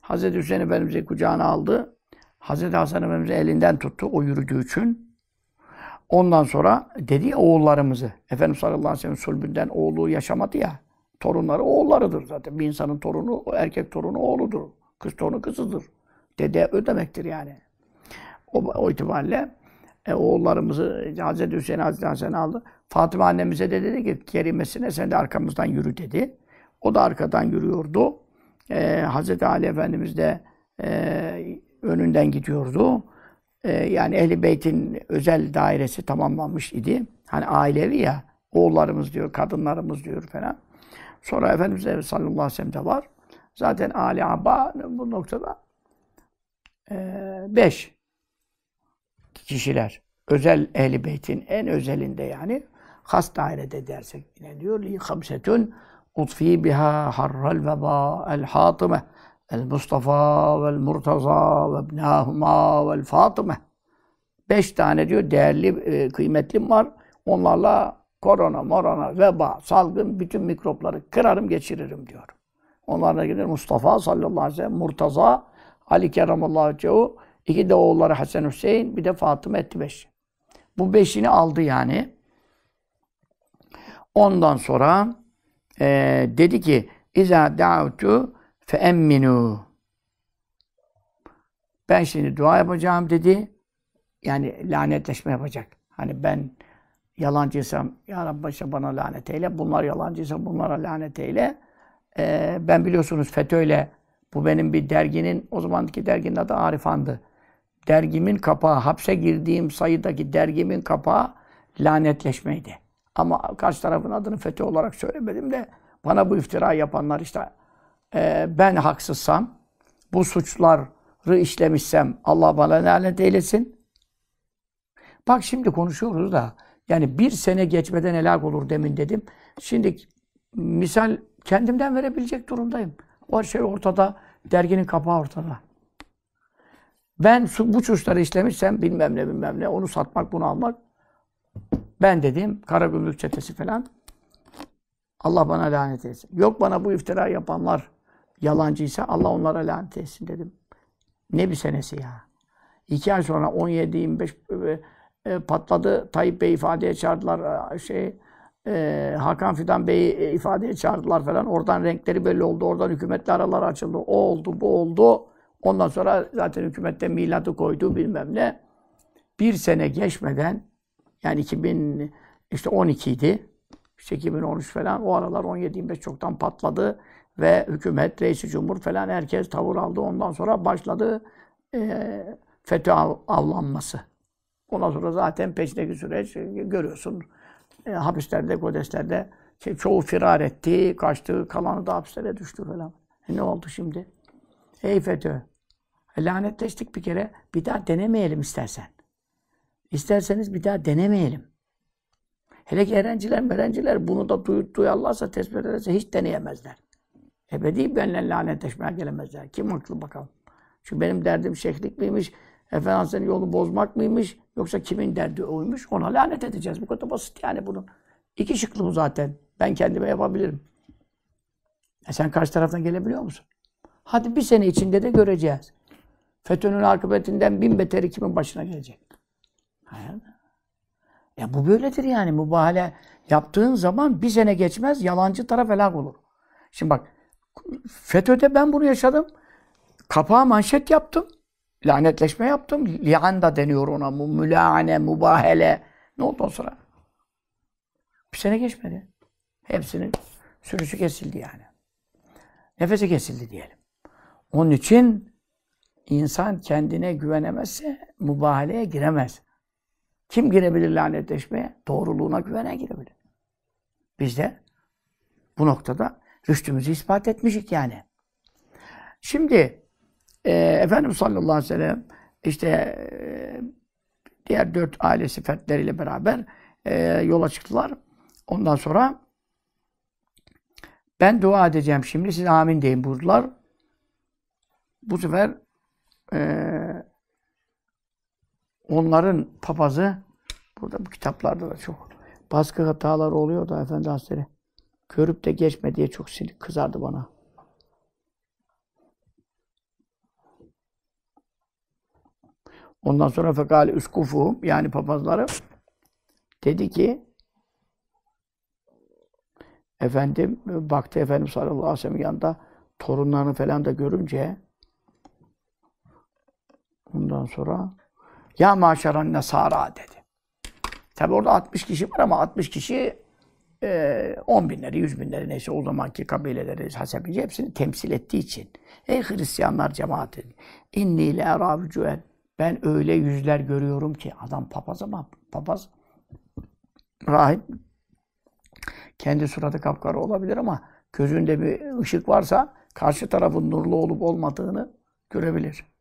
Hazreti Hüseyin Efendimiz'i kucağına aldı. Hazreti Hasan Efendimiz'i elinden tuttu o yürüdüğü için. Ondan sonra dedi ya oğullarımızı. Efendimiz sallallahu aleyhi ve sellem sulbünden oğlu yaşamadı ya. Torunları oğullarıdır zaten. Bir insanın torunu, erkek torunu oğludur. Kız torunu kızıdır. Dede ödemektir yani. O, o itibariyle e, oğullarımızı Hazreti Hüseyin Hazreti Hasan aldı. Fatıma annemize de dedi ki kerimesine sen de arkamızdan yürü dedi. O da arkadan yürüyordu. E, Hazreti Ali Efendimiz de e, önünden gidiyordu. E, yani Ehli Beyt'in özel dairesi tamamlanmış idi. Hani ailevi ya. Oğullarımız diyor, kadınlarımız diyor falan. Sonra Efendimiz de, sallallahu aleyhi ve sellem de var. Zaten Ali Abba bu noktada e, beş kişiler. Özel ehli beytin en özelinde yani has dairede dersek yine diyor li hamsetun utfi biha harral veba el hatime el Mustafa vel Murtaza ve ibnahuma vel Fatime. Beş tane diyor değerli, e, kıymetli var. Onlarla korona, morona, veba, salgın bütün mikropları kırarım, geçiririm diyor. Onlarla gelir Mustafa sallallahu aleyhi ve sellem, Murtaza, Ali Keremallahu Cehu, İki de oğulları Hasan Hüseyin, bir de Fatıma etti beş. Bu beşini aldı yani. Ondan sonra e, dedi ki İza da'utu fe emminu. Ben şimdi dua yapacağım dedi. Yani lanetleşme yapacak. Hani ben yalancıysam Ya Rabbi işte bana lanet eyle. Bunlar yalancıysa bunlara lanet eyle. Ee, ben biliyorsunuz FETÖ'yle bu benim bir derginin o zamanki derginin adı Arifan'dı dergimin kapağı, hapse girdiğim sayıdaki dergimin kapağı lanetleşmeydi. Ama karşı tarafın adını FETÖ olarak söylemedim de bana bu iftira yapanlar işte e, ben haksızsam, bu suçları işlemişsem Allah bana lanet eylesin. Bak şimdi konuşuyoruz da yani bir sene geçmeden helak olur demin dedim. Şimdi misal kendimden verebilecek durumdayım. O şey ortada, derginin kapağı ortada. Ben bu suçları işlemişsem bilmem ne bilmem ne onu satmak bunu almak. Ben dediğim Karagümrük çetesi falan. Allah bana lanet etsin. Yok bana bu iftira yapanlar yalancıysa Allah onlara lanet etsin dedim. Ne bir senesi ya. İki ay sonra 17-25 e, e, patladı. Tayyip Bey ifadeye çağırdılar. E, şey, e, Hakan Fidan Bey'i ifadeye çağırdılar falan. Oradan renkleri belli oldu. Oradan hükümetle aralar açıldı. O oldu, bu oldu. Ondan sonra zaten hükümette miladı koydu bilmem ne. Bir sene geçmeden yani 2000 işte 12 idi. İşte 2013 falan o aralar 17-25 çoktan patladı ve hükümet, reisi cumhur falan herkes tavır aldı. Ondan sonra başladı e, FETÖ av, avlanması. Ondan sonra zaten peşindeki süreç e, görüyorsun. E, hapislerde, kodeslerde şey, çoğu firar etti, kaçtı, kalanı da hapislere düştü falan. E, ne oldu şimdi? Ey FETÖ! Lanetleştik bir kere. Bir daha denemeyelim istersen. İsterseniz bir daha denemeyelim. Hele ki öğrenciler merenciler bunu da duy, duyarlarsa, tespit ederse hiç deneyemezler. Ebedi benimle lanetleşmeye gelemezler. Kim haklı bakalım. Çünkü benim derdim şeklik miymiş, efendim senin yolu bozmak mıymış, yoksa kimin derdi oymuş, ona lanet edeceğiz. Bu kadar basit yani bunun. İki şıklı bu zaten. Ben kendime yapabilirim. E sen karşı taraftan gelebiliyor musun? Hadi bir sene içinde de göreceğiz. FETÖ'nün akıbetinden bin beteri kimin başına gelecek? Hayır. Ya bu böyledir yani. Mübahale yaptığın zaman bir sene geçmez, yalancı taraf helak olur. Şimdi bak, FETÖ'de ben bunu yaşadım. Kapağa manşet yaptım. Lanetleşme yaptım. lianda deniyor ona. Mülâne, mübahele. Ne oldu o sonra? Bir sene geçmedi. Hepsinin sürüsü kesildi yani. Nefesi kesildi diyelim. Onun için İnsan kendine güvenemezse mübahaleye giremez. Kim girebilir lanetleşmeye? Doğruluğuna güvene girebilir. Biz de bu noktada rüştümüzü ispat etmişik yani. Şimdi e, Efendimiz sallallahu aleyhi ve sellem işte e, diğer dört ailesi fertleriyle beraber e, yola çıktılar. Ondan sonra ben dua edeceğim şimdi siz amin deyin buyurdular. Bu sefer ee, onların papazı burada bu kitaplarda da çok baskı hataları oluyor da Efendi Hazretleri görüp de geçme diye çok sinir kızardı bana. Ondan sonra fekal üskufu yani papazları dedi ki efendim baktı efendim sallallahu aleyhi ve sellem yanında torunlarını falan da görünce Ondan sonra ya maşeran nesara dedi. Tabi orada 60 kişi var ama 60 kişi e, 10 binleri, 100 binleri neyse o zamanki kabileleri hasebince hepsini temsil ettiği için. Ey Hristiyanlar cemaat dedi İnni le eravcüen. Ben öyle yüzler görüyorum ki adam papaz ama papaz rahip kendi suratı kapkara olabilir ama gözünde bir ışık varsa karşı tarafın nurlu olup olmadığını görebilir.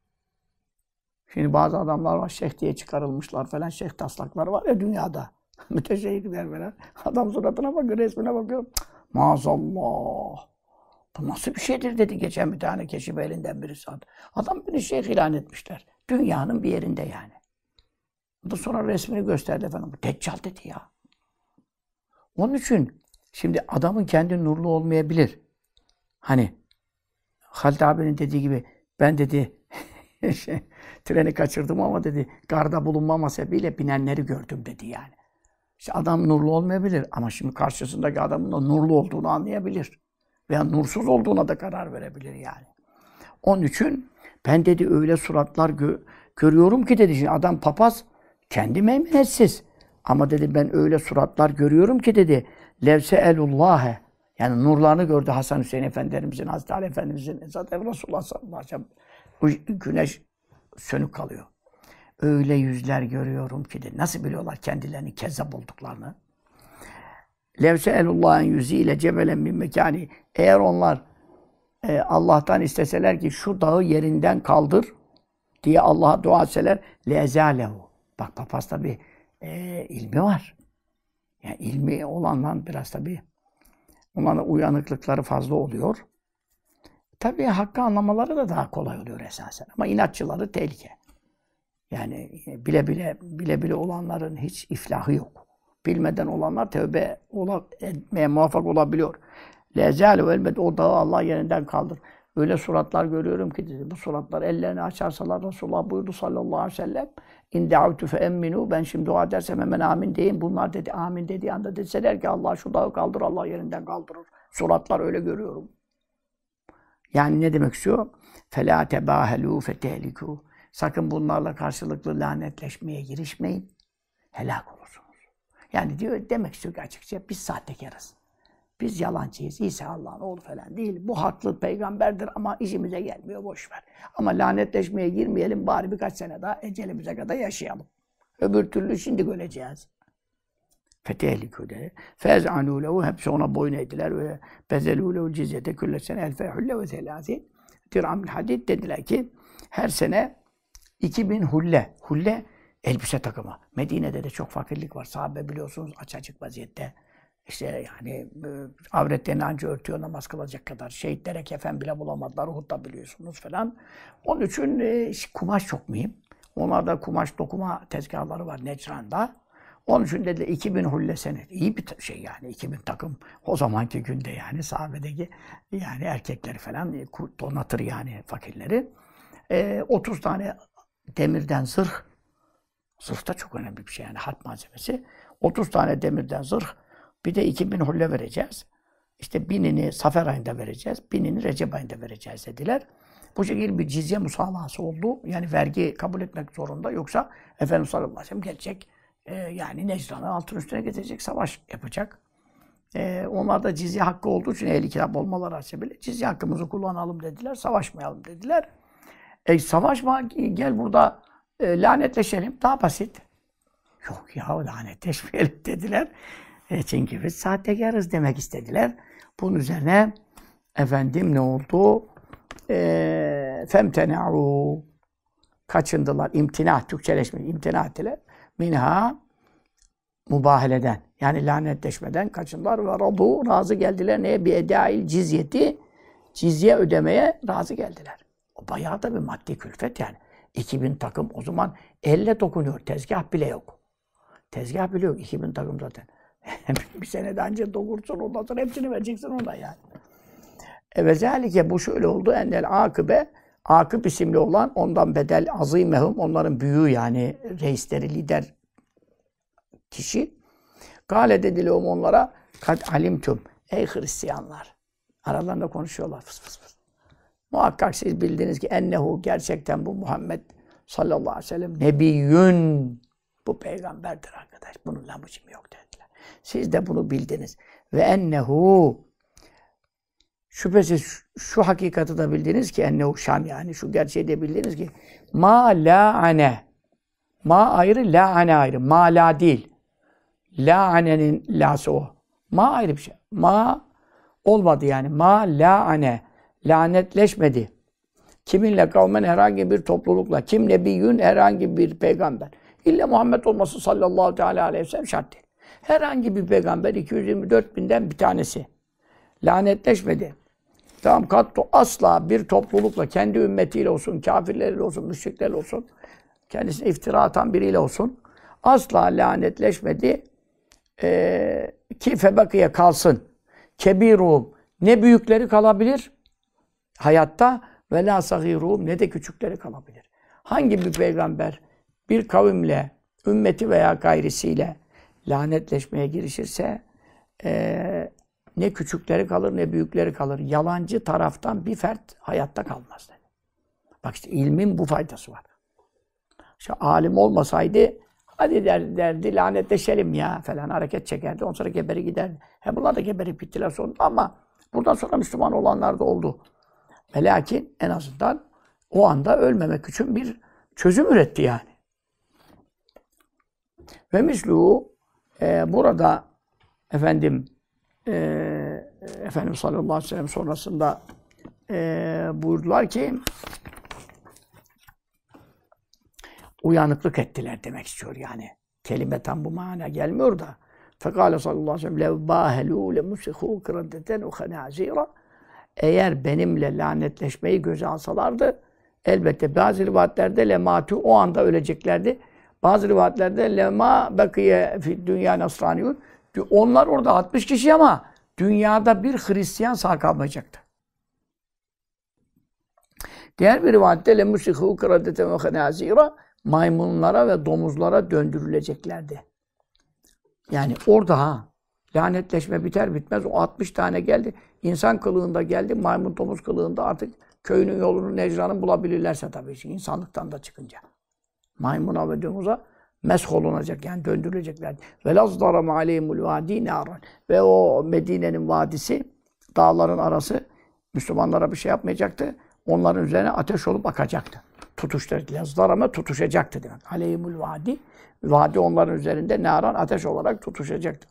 Şimdi bazı adamlar var, şeyh diye çıkarılmışlar falan, şeyh taslaklar var ya dünyada. Müteşehhitler falan. Adam suratına bakıyor, resmine bakıyor. Maazallah. Bu nasıl bir şeydir dedi geçen bir tane keşif elinden birisi. Adam beni şeyh ilan etmişler. Dünyanın bir yerinde yani. Bu sonra resmini gösterdi efendim. Bu deccal dedi ya. Onun için şimdi adamın kendi nurlu olmayabilir. Hani Halid abinin dediği gibi ben dedi treni kaçırdım ama dedi garda bulunmama sebebiyle binenleri gördüm dedi yani. İşte adam nurlu olmayabilir ama şimdi karşısındaki adamın da nurlu olduğunu anlayabilir. Veya nursuz olduğuna da karar verebilir yani. Onun için ben dedi öyle suratlar gö görüyorum ki dedi şimdi adam papaz kendi meymenetsiz. Ama dedi ben öyle suratlar görüyorum ki dedi levse elullah'e yani nurlarını gördü Hasan Hüseyin Efendilerimizin, Hazreti Ali Efendimizin, zaten Resulullah sallallahu aleyhi ve sellem güneş sönük kalıyor. Öyle yüzler görüyorum ki de nasıl biliyorlar kendilerini kezzap olduklarını? Levse'elullah'ın yüzüyle cebelen bir mekani. Eğer onlar e, Allah'tan isteseler ki şu dağı yerinden kaldır diye Allah'a dua etseler lezalehu. Bak papaz bir e, ilmi var. Yani ilmi olanla biraz tabi onların uyanıklıkları fazla oluyor. Tabii hakkı anlamaları da daha kolay oluyor esasen. Ama inatçıları tehlike. Yani e, bile bile bile bile olanların hiç iflahı yok. Bilmeden olanlar tövbe ola, etmeye muvaffak olabiliyor. Lezel ve elbet o dağı Allah yerinden kaldır. Öyle suratlar görüyorum ki dedi, bu suratlar ellerini açarsalar Resulullah buyurdu sallallahu aleyhi ve sellem İn da'utu fe emminu ben şimdi dua edersem hemen amin deyin. Bunlar dedi amin dediği anda deseler ki Allah şu dağı kaldır Allah yerinden kaldırır. Suratlar öyle görüyorum. Yani ne demek istiyor? فَلَا تَبَاهَلُوا فَتَهْلِكُوا Sakın bunlarla karşılıklı lanetleşmeye girişmeyin. Helak olursunuz. Yani diyor demek istiyor ki açıkça biz sahtekarız. Biz yalancıyız. İsa Allah'ın oğlu falan değil. Bu haklı peygamberdir ama işimize gelmiyor. Boş ver. Ama lanetleşmeye girmeyelim. Bari birkaç sene daha ecelimize kadar yaşayalım. Öbür türlü şimdi öleceğiz. Fetehlikü dedi. Fez anulehu hepsi ona boyun eğdiler. Ve bezelulehu cizyete külle sene elfe hulle ve selasi. Tiramil hadid dediler ki her sene 2000 hulle. Hulle elbise takımı. Medine'de de çok fakirlik var. Sahabe biliyorsunuz aç açık vaziyette. İşte yani e, avretlerini anca örtüyor namaz kılacak kadar. Şehitlere kefen bile bulamadılar. Uhud'da biliyorsunuz falan. Onun için e, kumaş çok mühim. Onlarda kumaş dokuma tezgahları var Necran'da. Onun için dediler 2000 hulle senet. İyi bir şey yani 2000 takım. O zamanki günde yani sahabedeki yani erkekleri falan e, donatır yani fakirleri. E, 30 tane demirden zırh. Zırh da çok önemli bir şey yani harp malzemesi. 30 tane demirden zırh. Bir de 2000 hulle vereceğiz. İşte binini Safer ayında vereceğiz, binini Recep ayında vereceğiz dediler. Bu şekilde bir cizye musalası oldu. Yani vergi kabul etmek zorunda. Yoksa Efendimiz sallallahu aleyhi ve sellem gelecek e, yani Necran'ı altın üstüne getirecek, savaş yapacak. E, onlar da cizye hakkı olduğu için ehli kitap olmaları bile cizye hakkımızı kullanalım dediler, savaşmayalım dediler. E savaşma, gel burada e, lanetleşelim, daha basit. Yok ya lanetleşmeyelim dediler. E, çünkü biz sahtekarız demek istediler. Bunun üzerine efendim ne oldu? E, femtena'u kaçındılar, imtina, Türkçeleşme, imtina ettiler minha mübaheleden yani lanetleşmeden kaçınlar ve radu razı geldiler neye bir edail cizyeti cizye ödemeye razı geldiler. O bayağı da bir maddi külfet yani. 2000 takım o zaman elle dokunuyor. Tezgah bile yok. Tezgah bile yok. 2000 takım zaten. bir senede önce dokursun ondan sonra hepsini vereceksin ona yani. E ve zalike bu şöyle oldu. Ennel akibe Akıp isimli olan ondan bedel azimehum onların büyüğü yani reisleri, lider kişi. Kale dedi onlara kad tüm ey Hristiyanlar. Aralarında konuşuyorlar fıs fıs fıs. Muhakkak siz bildiniz ki ennehu gerçekten bu Muhammed sallallahu aleyhi ve sellem nebiyyün. Bu peygamberdir arkadaş. Bunun lamucum yok dediler. Siz de bunu bildiniz. Ve ennehu şüphesiz şu, şu hakikati da bildiniz ki ennehu şan yani şu gerçeği de bildiniz ki ma la ane ma ayrı la ane ayrı ma la değil la anenin lası o ma ayrı bir şey ma olmadı yani ma la ane lanetleşmedi kiminle kavmen herhangi bir toplulukla kim nebiyyün herhangi bir peygamber illa Muhammed olması sallallahu teala aleyhi ve sellem şart değil. Herhangi bir peygamber 224 binden bir tanesi. Lanetleşmedi. Tamam kattu asla bir toplulukla, kendi ümmetiyle olsun, kafirleriyle olsun, müşriklerle olsun, kendisine iftira atan biriyle olsun, asla lanetleşmedi. Ee, ki febakiye kalsın. Kebirum. Ne büyükleri kalabilir hayatta ve la sagirum ne de küçükleri kalabilir. Hangi bir peygamber bir kavimle, ümmeti veya gayrisiyle lanetleşmeye girişirse e, ne küçükleri kalır ne büyükleri kalır. Yalancı taraftan bir fert hayatta kalmaz dedi. Bak işte ilmin bu faydası var. İşte alim olmasaydı hadi derdi, derdi lanetleşelim ya falan hareket çekerdi. Ondan sonra geberi giderdi. He bunlar da geberi bittiler sonunda ama buradan sonra Müslüman olanlar da oldu. Ve lakin en azından o anda ölmemek için bir çözüm üretti yani. Ve misluğu e, burada efendim e, Efendimiz sallallahu aleyhi ve sellem sonrasında e, buyurdular ki uyanıklık ettiler demek istiyor yani. Kelime tam bu mana gelmiyor da. Fekale sallallahu aleyhi ve sellem lev bahelû le musihû kradeten uhenâzîrâ eğer benimle lanetleşmeyi göze alsalardı elbette bazı rivayetlerde lematu o anda öleceklerdi. Bazı rivayetlerde lema bakiye fi dünya nasraniyun onlar orada 60 kişi ama dünyada bir Hristiyan sağ kalmayacaktı. Diğer bir rivayette le kradete ve khanazira maymunlara ve domuzlara döndürüleceklerdi. Yani orada ha lanetleşme biter bitmez o 60 tane geldi. insan kılığında geldi, maymun domuz kılığında artık köyünün yolunu Necra'nın bulabilirlerse tabii ki insanlıktan da çıkınca. Maymuna ve domuza mesh olunacak yani döndürülecekler. Ve Lazdara aleyhimul vadi naran. Ve o Medine'nin vadisi, dağların arası Müslümanlara bir şey yapmayacaktı. Onların üzerine ateş olup akacaktı. Lazdara mı tutuşacaktı demek. Aleyhimul vadi. Vadi onların üzerinde naran ateş olarak tutuşacaktı.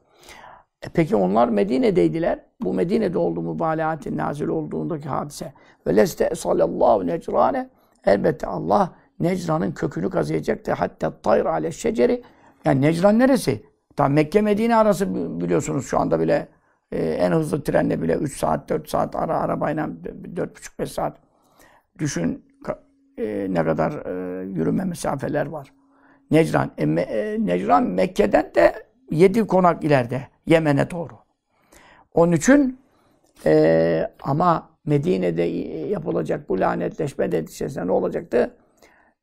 E peki onlar Medine'deydiler. Bu Medine'de oldu mübalağatin nazil olduğundaki hadise. Ve leste sallallahu necrane. Elbette Allah Necran'ın kökünü kazıyacaktı. Hatta tayr ale şeceri. Yani Necran neresi? Tam Mekke Medine arası biliyorsunuz şu anda bile e, en hızlı trenle bile 3 saat 4 saat ara arabayla 4,5-5 saat. Düşün e, ne kadar e, yürüme mesafeler var. Necran. E, e, Necran Mekke'den de 7 konak ileride Yemen'e doğru. Onun için e, ama Medine'de yapılacak bu lanetleşme neticesinde ne olacaktı?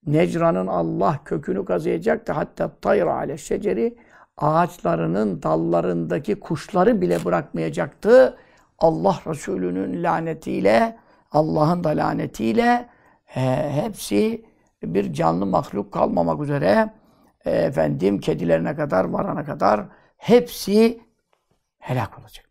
Necra'nın Allah kökünü da Hatta tayra ale şeceri ağaçlarının dallarındaki kuşları bile bırakmayacaktı. Allah Resulü'nün lanetiyle, Allah'ın da lanetiyle e, hepsi bir canlı mahluk kalmamak üzere e, efendim kedilerine kadar varana kadar hepsi helak olacak.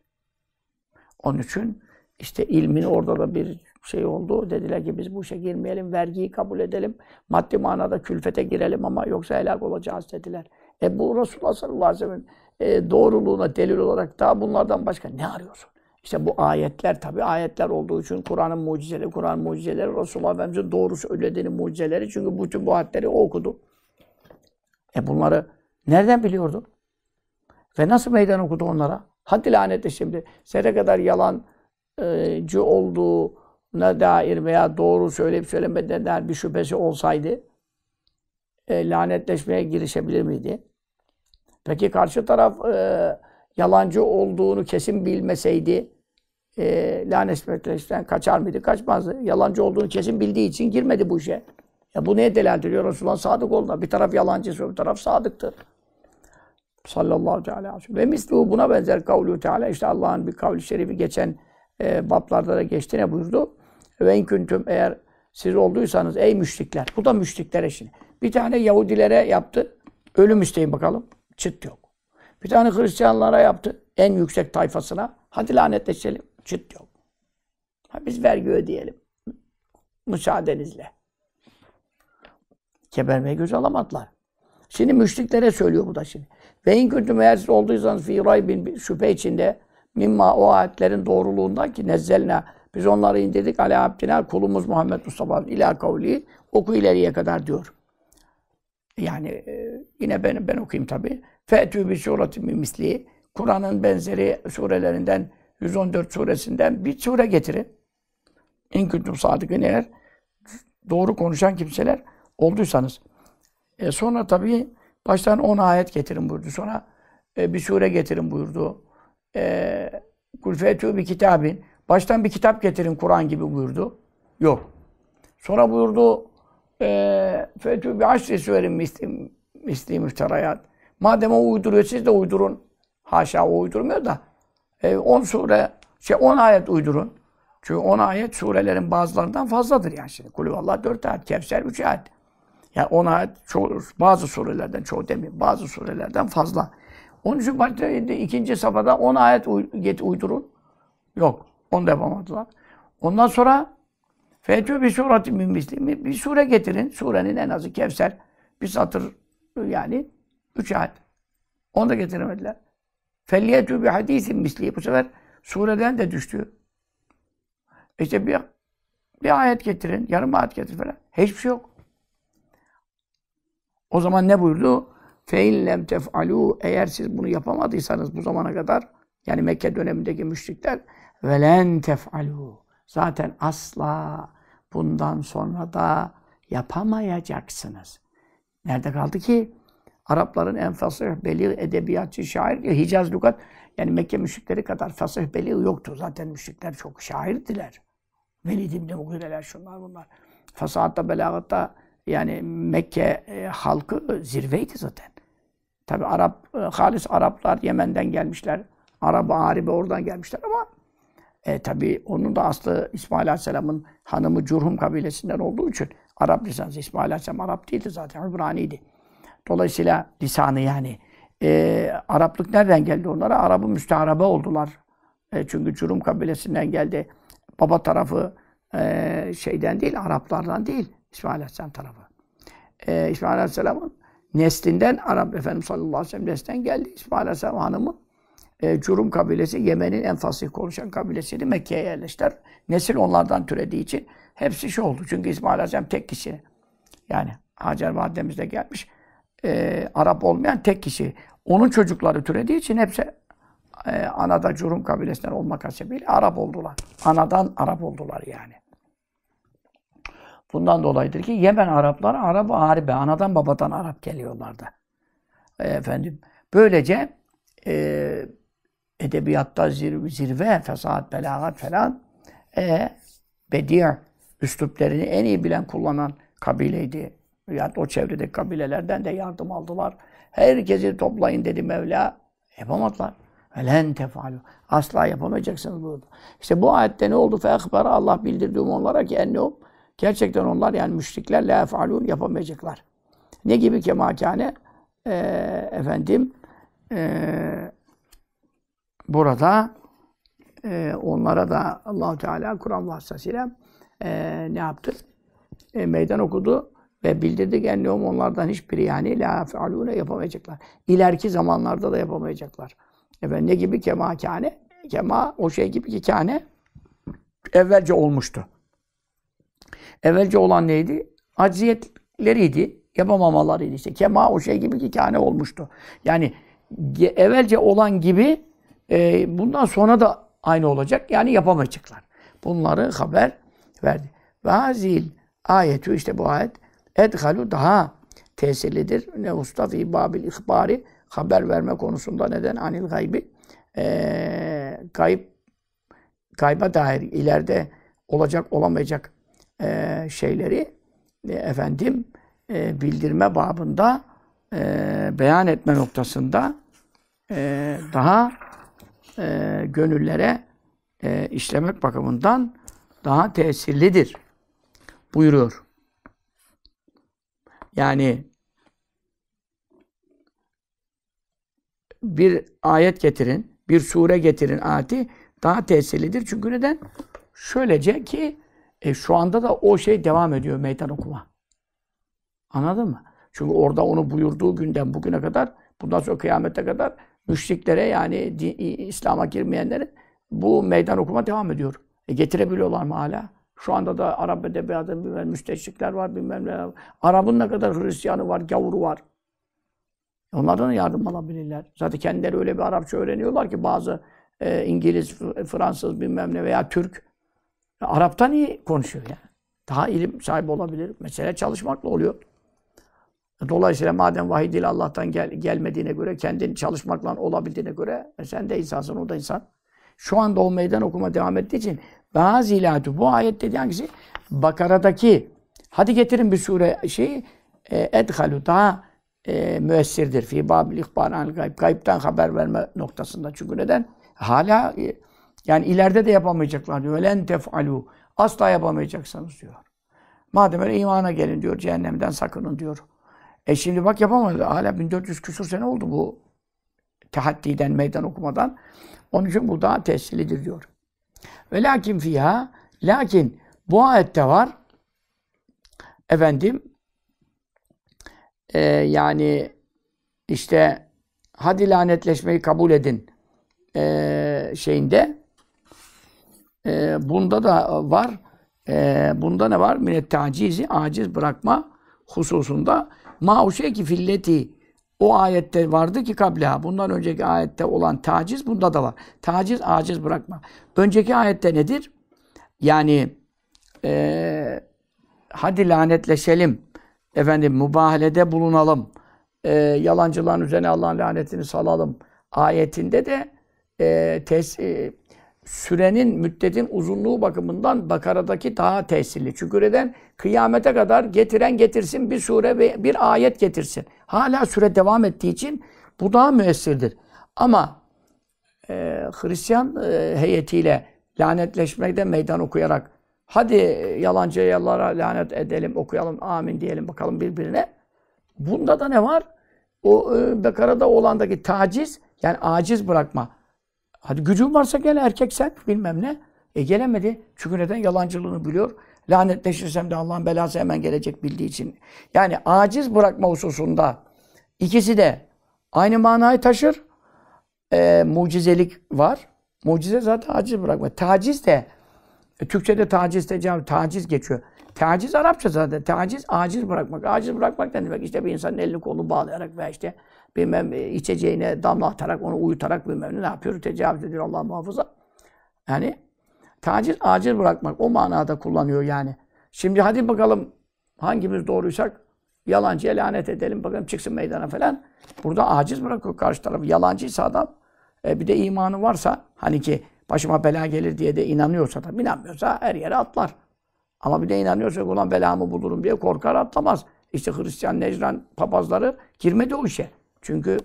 Onun için işte ilmin orada da bir şey oldu. Dediler ki biz bu işe girmeyelim, vergiyi kabul edelim. Maddi manada külfete girelim ama yoksa helak olacağız dediler. E bu Resulullah sallallahu aleyhi ve sellem e, doğruluğuna delil olarak daha bunlardan başka ne arıyorsun? İşte bu ayetler tabi ayetler olduğu için Kur'an'ın mucizeleri, Kur'an mucizeleri, Resulullah Efendimiz'in doğru söylediğini mucizeleri. Çünkü bütün bu hadleri o okudu. E bunları nereden biliyordu? Ve nasıl meydan okudu onlara? Hadi lanet şimdi. Sere kadar yalancı e, olduğu na dair veya doğru söyleyip söylemediğine dair bir şüphesi olsaydı e, lanetleşmeye girişebilir miydi? Peki karşı taraf e, yalancı olduğunu kesin bilmeseydi e, lanetleşmekten kaçar mıydı? Kaçmazdı. Yalancı olduğunu kesin bildiği için girmedi bu işe. Ya bu neye delalet ediyor? Resulullah'ın sadık olduğuna. Bir taraf yalancı, bir taraf sadıktır. Sallallahu aleyhi ve sellem. Ve mislu buna benzer kavlu Teala işte Allah'ın bir kavli şerifi geçen e, bablarda da geçtiğine buyurdu. Ve küntüm eğer siz olduysanız ey müşrikler. Bu da müşriklere şimdi. Bir tane Yahudilere yaptı. Ölüm isteyin bakalım. Çıt yok. Bir tane Hristiyanlara yaptı. En yüksek tayfasına. Hadi lanetleşelim. Çıt yok. Ha, biz vergi ödeyelim. Müsaadenizle. Kebermeye göz alamadılar. Şimdi müşriklere söylüyor bu da şimdi. Ve in eğer siz olduysanız fi bin şüphe içinde mimma o ayetlerin doğruluğundan ki nezzelna biz onları indirdik. Ale abdina kulumuz Muhammed Mustafa ila kavli oku ileriye kadar diyor. Yani e, yine ben, ben okuyayım tabi. Fe'tü bi suretin misli. Kur'an'ın benzeri surelerinden 114 suresinden bir sure getirin. İn kuntum sadıkın eğer doğru konuşan kimseler olduysanız. E sonra tabi baştan 10 ayet getirin buyurdu. Sonra e, bir sure getirin buyurdu. E, Kul fe'tü bi kitabin. Baştan bir kitap getirin Kur'an gibi buyurdu. Yok. Sonra buyurdu ee, Fetü bir aşri süverin misli, misli müfterayat. Madem o uyduruyor siz de uydurun. Haşa o uydurmuyor da. 10 e, ee, sure, şey 10 ayet uydurun. Çünkü 10 ayet surelerin bazılarından fazladır yani şimdi. Kulüvallah Allah 4 ayet, Kevser 3 ayet. Yani 10 ayet çoğu, bazı surelerden, çoğu demeyeyim, bazı surelerden fazla. Onun için ikinci safhada 10 ayet uydurun. Yok. Onu da yapamadılar. Ondan sonra Fetü bir surati min misli. Bir sure getirin. Surenin en azı Kevser. Bir satır yani. Üç ayet. Onu da getiremediler. Felliyetü bir hadisin misli. Bu sefer sureden de düştü. İşte bir, bir ayet getirin. Yarım ayet getirin falan. Hiçbir şey yok. O zaman ne buyurdu? فَاِنْ لَمْ تَفْعَلُوا Eğer siz bunu yapamadıysanız bu zamana kadar, yani Mekke dönemindeki müşrikler, ve len tef'alû. Zaten asla bundan sonra da yapamayacaksınız. Nerede kaldı ki? Arapların en fasih, belih, edebiyatçı, şair, Hicaz Lugat, yani Mekke müşrikleri kadar fasih, belih yoktu. Zaten müşrikler çok şairdiler. Velid İbni Mugireler, şunlar bunlar. Fasahatta, belagatta yani Mekke e, halkı e, zirveydi zaten. Tabi Arap, e, halis Araplar Yemen'den gelmişler. Arap, Aribe oradan gelmişler ama e, tabii onun da aslı İsmail Aleyhisselam'ın hanımı Curhum kabilesinden olduğu için Arap lisansı. İsmail Aleyhisselam Arap değildi zaten, İbrani'ydi. Dolayısıyla lisanı yani. E, Araplık nereden geldi onlara? Arabı müstaharaba oldular. E, çünkü Curum kabilesinden geldi. Baba tarafı e, şeyden değil, Araplardan değil. İsmail Aleyhisselam tarafı. E, İsmail Aleyhisselam'ın neslinden Arap Efendimiz sallallahu aleyhi ve sellem neslinden geldi. İsmail Aleyhisselam hanımı e, Curum kabilesi Yemen'in en fasih konuşan kabilesiydi. Mekke'ye yerleştiler. Nesil onlardan türediği için hepsi şey oldu. Çünkü İsmail Aleyhisselam tek kişi. Yani Hacer Validemiz de gelmiş. E, Arap olmayan tek kişi. Onun çocukları türediği için hepsi e, anada Curum kabilesinden olmak hasebiyle Arap oldular. Anadan Arap oldular yani. Bundan dolayıdır ki Yemen Arapları Arap haribe, anadan babadan Arap geliyorlardı. E, efendim, böylece e, edebiyatta zirve, zirve fesahat, belagat falan e, bediye üsluplerini en iyi bilen, kullanan kabileydi. Yani o çevredeki kabilelerden de yardım aldılar. Herkesi toplayın dedi Mevla. Yapamadılar. Elen tefalu. Asla yapamayacaksınız burada. İşte bu ayette ne oldu? Fehbara Allah bildirdiğim onlara ki ennehum. Gerçekten onlar yani müşrikler la efalun yapamayacaklar. Ne gibi kemakane? Ee, efendim e, burada e, onlara da allah Teala Kur'an vasıtasıyla e, ne yaptı? E, meydan okudu ve bildirdi bildirdik enlehum onlardan hiçbiri yani la fealune yapamayacaklar. İleriki zamanlarda da yapamayacaklar. Efendim ne gibi kema kâne? Kema o şey gibi ki kâne evvelce olmuştu. Evvelce olan neydi? Acziyetleriydi. Yapamamalarıydı işte. Kema o şey gibi ki kâne olmuştu. Yani evvelce olan gibi e, bundan sonra da aynı olacak. Yani yapamayacaklar. Bunları haber verdi. Ve hazil ayetü işte bu ayet edhalu daha tesirlidir. Ne ustafi babil ihbari haber verme konusunda neden anil gaybi e, gayb gayba dair ileride olacak olamayacak e, şeyleri e, efendim e, bildirme babında e, beyan etme noktasında e, daha e, gönüllere e, işlemek bakımından daha tesirlidir buyuruyor. Yani bir ayet getirin, bir sure getirin Ati daha tesirlidir. Çünkü neden? Şöylece ki e, şu anda da o şey devam ediyor meydan okuma. Anladın mı? Çünkü orada onu buyurduğu günden bugüne kadar, bundan sonra kıyamete kadar müşriklere yani İslam'a girmeyenlere bu meydan okuma devam ediyor. E getirebiliyorlar mı hala? Şu anda da Arap edebiyatı bilmem müsteşrikler var bilmem ne Arap'ın ne kadar Hristiyanı var, gavuru var. Onlardan yardım alabilirler. Zaten kendileri öyle bir Arapça öğreniyorlar ki bazı e, İngiliz, Fransız bilmem ne veya Türk. Arap'tan iyi konuşuyor yani. Daha ilim sahibi olabilir. Mesele çalışmakla oluyor. Dolayısıyla madem vahiy değil Allah'tan gel, gelmediğine göre, kendin çalışmakla olabildiğine göre e sen de insansın, o da insan. Şu anda o meydan okuma devam ettiği için bazı ilahı bu ayet dedi hangisi? Bakara'daki hadi getirin bir sure şeyi e, edhalu daha e, müessirdir. Fi babil ihbaran gayb. Gaybtan haber verme noktasında. Çünkü neden? Hala e, yani ileride de yapamayacaklar diyor. Len tef'alu. Asla yapamayacaksınız diyor. Madem öyle imana gelin diyor. Cehennemden sakının diyor. E şimdi bak yapamadı. Hala 1400 küsur sene oldu bu tehaddiden, meydan okumadan. Onun için bu daha tesirlidir diyor. Ve lakin fiha, lakin bu ayette var, efendim, e, yani işte hadi lanetleşmeyi kabul edin e, şeyinde, e, bunda da var, e, bunda ne var? Minnet tacizi, aciz bırakma hususunda Ma o ki filleti o ayette vardı ki kabla. Bundan önceki ayette olan taciz bunda da var. Taciz, aciz bırakma. Önceki ayette nedir? Yani e, hadi lanetleşelim. Efendim mübahalede bulunalım. E, yalancıların üzerine Allah'ın lanetini salalım. Ayetinde de e, tes, e, sürenin, müddetin uzunluğu bakımından Bakara'daki daha tesirli. Çünkü neden? Kıyamete kadar getiren getirsin bir sure ve bir ayet getirsin. Hala süre devam ettiği için bu daha müessirdir. Ama e, Hristiyan e, heyetiyle lanetleşmekte meydan okuyarak hadi e, yalancı yalara lanet edelim, okuyalım, amin diyelim bakalım birbirine. Bunda da ne var? O e, Bekara'da olandaki taciz yani aciz bırakma. Hadi gücün varsa gel erkek sen bilmem ne. E gelemedi. Çünkü neden yalancılığını biliyor. Lanetleşirsem de Allah'ın belası hemen gelecek bildiği için. Yani aciz bırakma hususunda ikisi de aynı manayı taşır. E, mucizelik var. Mucize zaten aciz bırakma. Taciz de e, Türkçe'de taciz tecavüz, taciz geçiyor. Taciz Arapça zaten. Taciz aciz bırakmak. Aciz bırakmak ne demek? İşte bir insanın elini kolunu bağlayarak veya işte bilmem e, içeceğine damla atarak, onu uyutarak bilmem ne yapıyor, tecavüz ediyor Allah muhafaza. Yani taciz, acil bırakmak o manada kullanıyor yani. Şimdi hadi bakalım hangimiz doğruysak yalancıya lanet edelim bakalım çıksın meydana falan. Burada aciz bırakıyor karşı tarafı. Yalancıysa adam e, bir de imanı varsa hani ki başıma bela gelir diye de inanıyorsa da inanmıyorsa her yere atlar. Ama bir de inanıyorsa ulan belamı bulurum diye korkar atlamaz. İşte Hristiyan Necran papazları girmedi o işe. Çünkü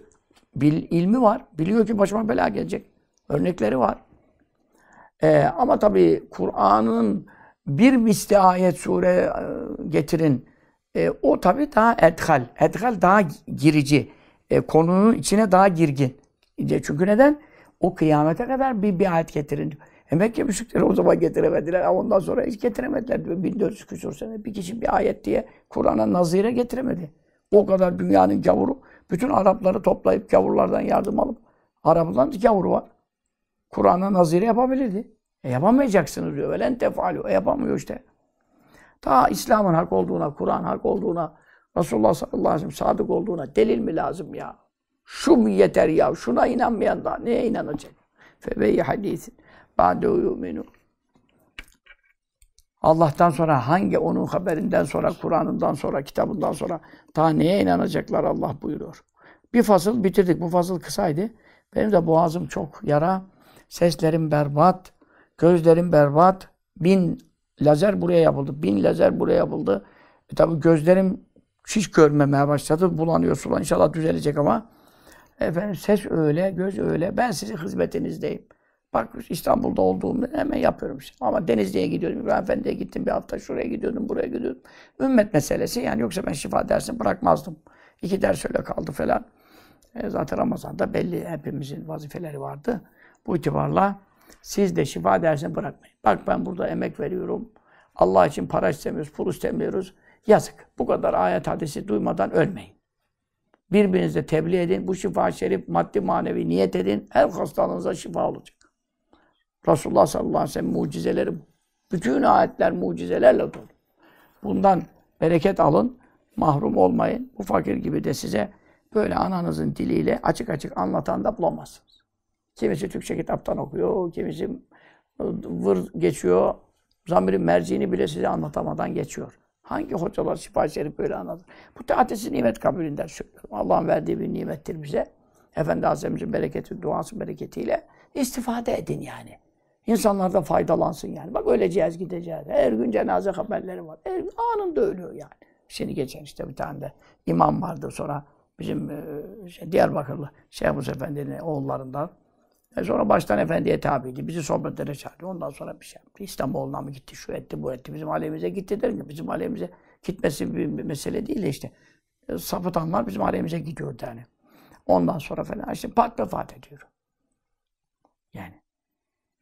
bil, ilmi var. Biliyor ki başıma bela gelecek. Örnekleri var. Ee, ama tabii Kur'an'ın bir misli ayet sure e, getirin. E, o tabii daha edhal. Edhal daha girici. E, konunun içine daha girgin. E, çünkü neden? O kıyamete kadar bir, bir ayet getirin. E Mekke müşrikleri o zaman getiremediler. Ondan sonra hiç getiremediler. 1400 küsur sene bir kişi bir ayet diye Kur'an'a nazire getiremedi. O kadar dünyanın gavuru bütün Arapları toplayıp gavurlardan yardım alıp Arap'tan gavur var. Kur'an'a nazire yapabilirdi. E yapamayacaksınız diyor. Velen tefalu. E yapamıyor işte. Ta İslam'ın hak olduğuna, Kur'an hak olduğuna, Resulullah sallallahu aleyhi ve sellem sadık olduğuna delil mi lazım ya? Şu mu yeter ya? Şuna inanmayan da neye inanacak? Febeyyi hadisin. Ba'de yu'minu. Allah'tan sonra hangi onun haberinden sonra, Kur'an'ından sonra, kitabından sonra daha neye inanacaklar Allah buyuruyor. Bir fasıl bitirdik. Bu fasıl kısaydı. Benim de boğazım çok yara, seslerim berbat, gözlerim berbat. Bin lazer buraya yapıldı, bin lazer buraya yapıldı. E tabi gözlerim hiç görmemeye başladı. Bulanıyor sulan. İnşallah düzelecek ama. Efendim ses öyle, göz öyle. Ben sizin hizmetinizdeyim. Bak İstanbul'da olduğumda hemen yapıyorum işte. Ama Denizli'ye gidiyordum, İbrahim Efendi'ye gittim bir hafta, şuraya gidiyordum, buraya gidiyordum. Ümmet meselesi yani yoksa ben şifa dersini bırakmazdım. İki ders öyle kaldı falan. E, zaten Ramazan'da belli hepimizin vazifeleri vardı. Bu itibarla siz de şifa dersini bırakmayın. Bak ben burada emek veriyorum. Allah için para istemiyoruz, pul istemiyoruz. Yazık. Bu kadar ayet hadisi duymadan ölmeyin. Birbirinize tebliğ edin. Bu şifa şerif maddi manevi niyet edin. Her hastalığınıza şifa olacak. Resulullah sallallahu aleyhi ve sellem mucizeleri, bütün ayetler mucizelerle dolu. Bundan bereket alın, mahrum olmayın. Bu fakir gibi de size böyle ananızın diliyle açık açık anlatan da bulamazsınız. Kimisi Türkçe kitaptan okuyor, kimisi vır geçiyor, zamirin merciğini bile size anlatamadan geçiyor. Hangi hocalar şifa şerif böyle anlatır? Bu teatesi nimet kabulünden söylüyorum. Allah'ın verdiği bir nimettir bize. Efendi Hazretimizin bereketi, duası bereketiyle istifade edin yani. İnsanlar faydalansın yani. Bak öleceğiz gideceğiz. Her gün cenaze haberleri var. Her gün anında ölüyor yani. Seni geçen işte bir tane de imam vardı sonra bizim e, şey, Diyarbakırlı Şeyhmus Efendi'nin oğullarından. E sonra baştan efendiye tabiydi. Bizi sohbetlere çağırdı. Ondan sonra bir şey yaptı. İstanbul'una mı gitti, şu etti, bu etti. Bizim aleyhimize gitti derim ki bizim aleyhimize gitmesi bir mesele değil de işte. E, sapıtanlar bizim aleyhimize gidiyor yani. Ondan sonra falan işte pat vefat ediyor. Yani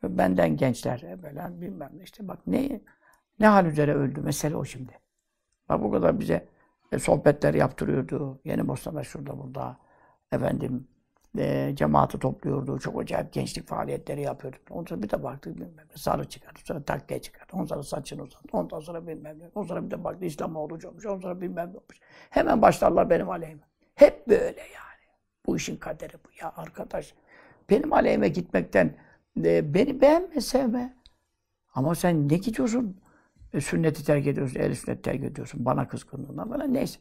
Benden gençler falan e, bilmem ne işte bak ne ne hal üzere öldü mesele o şimdi. Bak bu kadar bize e, sohbetler yaptırıyordu. Yeni Bostan'da şurada burada efendim e, cemaati topluyordu. Çok acayip gençlik faaliyetleri yapıyordu. Ondan sonra bir de baktık bilmem ne. Sarı çıkardı, sonra takke çıkardı. Ondan sonra saçını uzattı. Ondan sonra bilmem ne. Ondan sonra bir de baktı İslam oğlu olmuş. Ondan sonra bilmem ne olmuş. Hemen başlarlar benim aleyhime. Hep böyle yani. Bu işin kaderi bu ya arkadaş. Benim aleyhime gitmekten e, beni beğenme, sevme. Ama sen ne gidiyorsun? E, sünneti terk ediyorsun, el sünneti terk ediyorsun. Bana kızgınlığından falan neyse.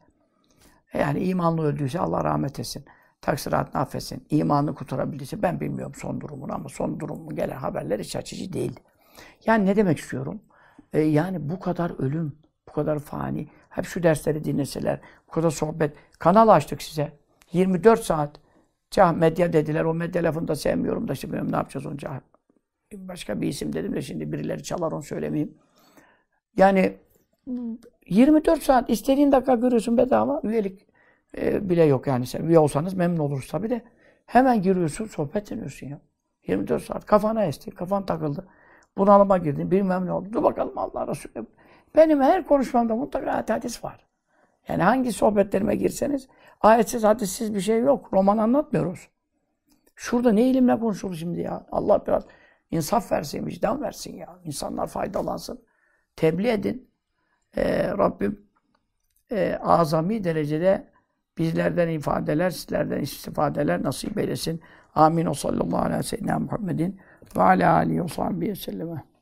E, yani imanlı öldüyse Allah rahmet etsin. Taksiratını affetsin. İmanını kurtarabildiyse ben bilmiyorum son durumunu ama son durumu gelen haberler hiç açıcı değildi. Yani ne demek istiyorum? E, yani bu kadar ölüm, bu kadar fani. Hep şu dersleri dinleseler, bu kadar sohbet. Kanal açtık size. 24 saat. Cah medya dediler. O medya lafını da sevmiyorum da şimdi ne yapacağız onu cah başka bir isim dedim de şimdi birileri çalar onu söylemeyeyim. Yani 24 saat istediğin dakika görüyorsun bedava üyelik e, bile yok yani sen üye olsanız memnun oluruz tabii de hemen giriyorsun sohbet ediyorsun ya. 24 saat kafana esti, kafan takıldı. Bunalıma girdin, bilmem ne oldu. Dur bakalım Allah Resulü. Benim her konuşmamda mutlaka ayet hadis var. Yani hangi sohbetlerime girseniz ayetsiz, hadissiz bir şey yok. Roman anlatmıyoruz. Şurada ne ilimle konuşulur şimdi ya? Allah biraz İnsaf versin, vicdan versin ya. İnsanlar faydalansın. Tebliğ edin. Ee, Rabbim e, azami derecede bizlerden ifadeler, sizlerden istifadeler nasip eylesin. Amin. O sallallahu aleyhi ve sellem Muhammedin ve ala alihi ve sahbihi selleme.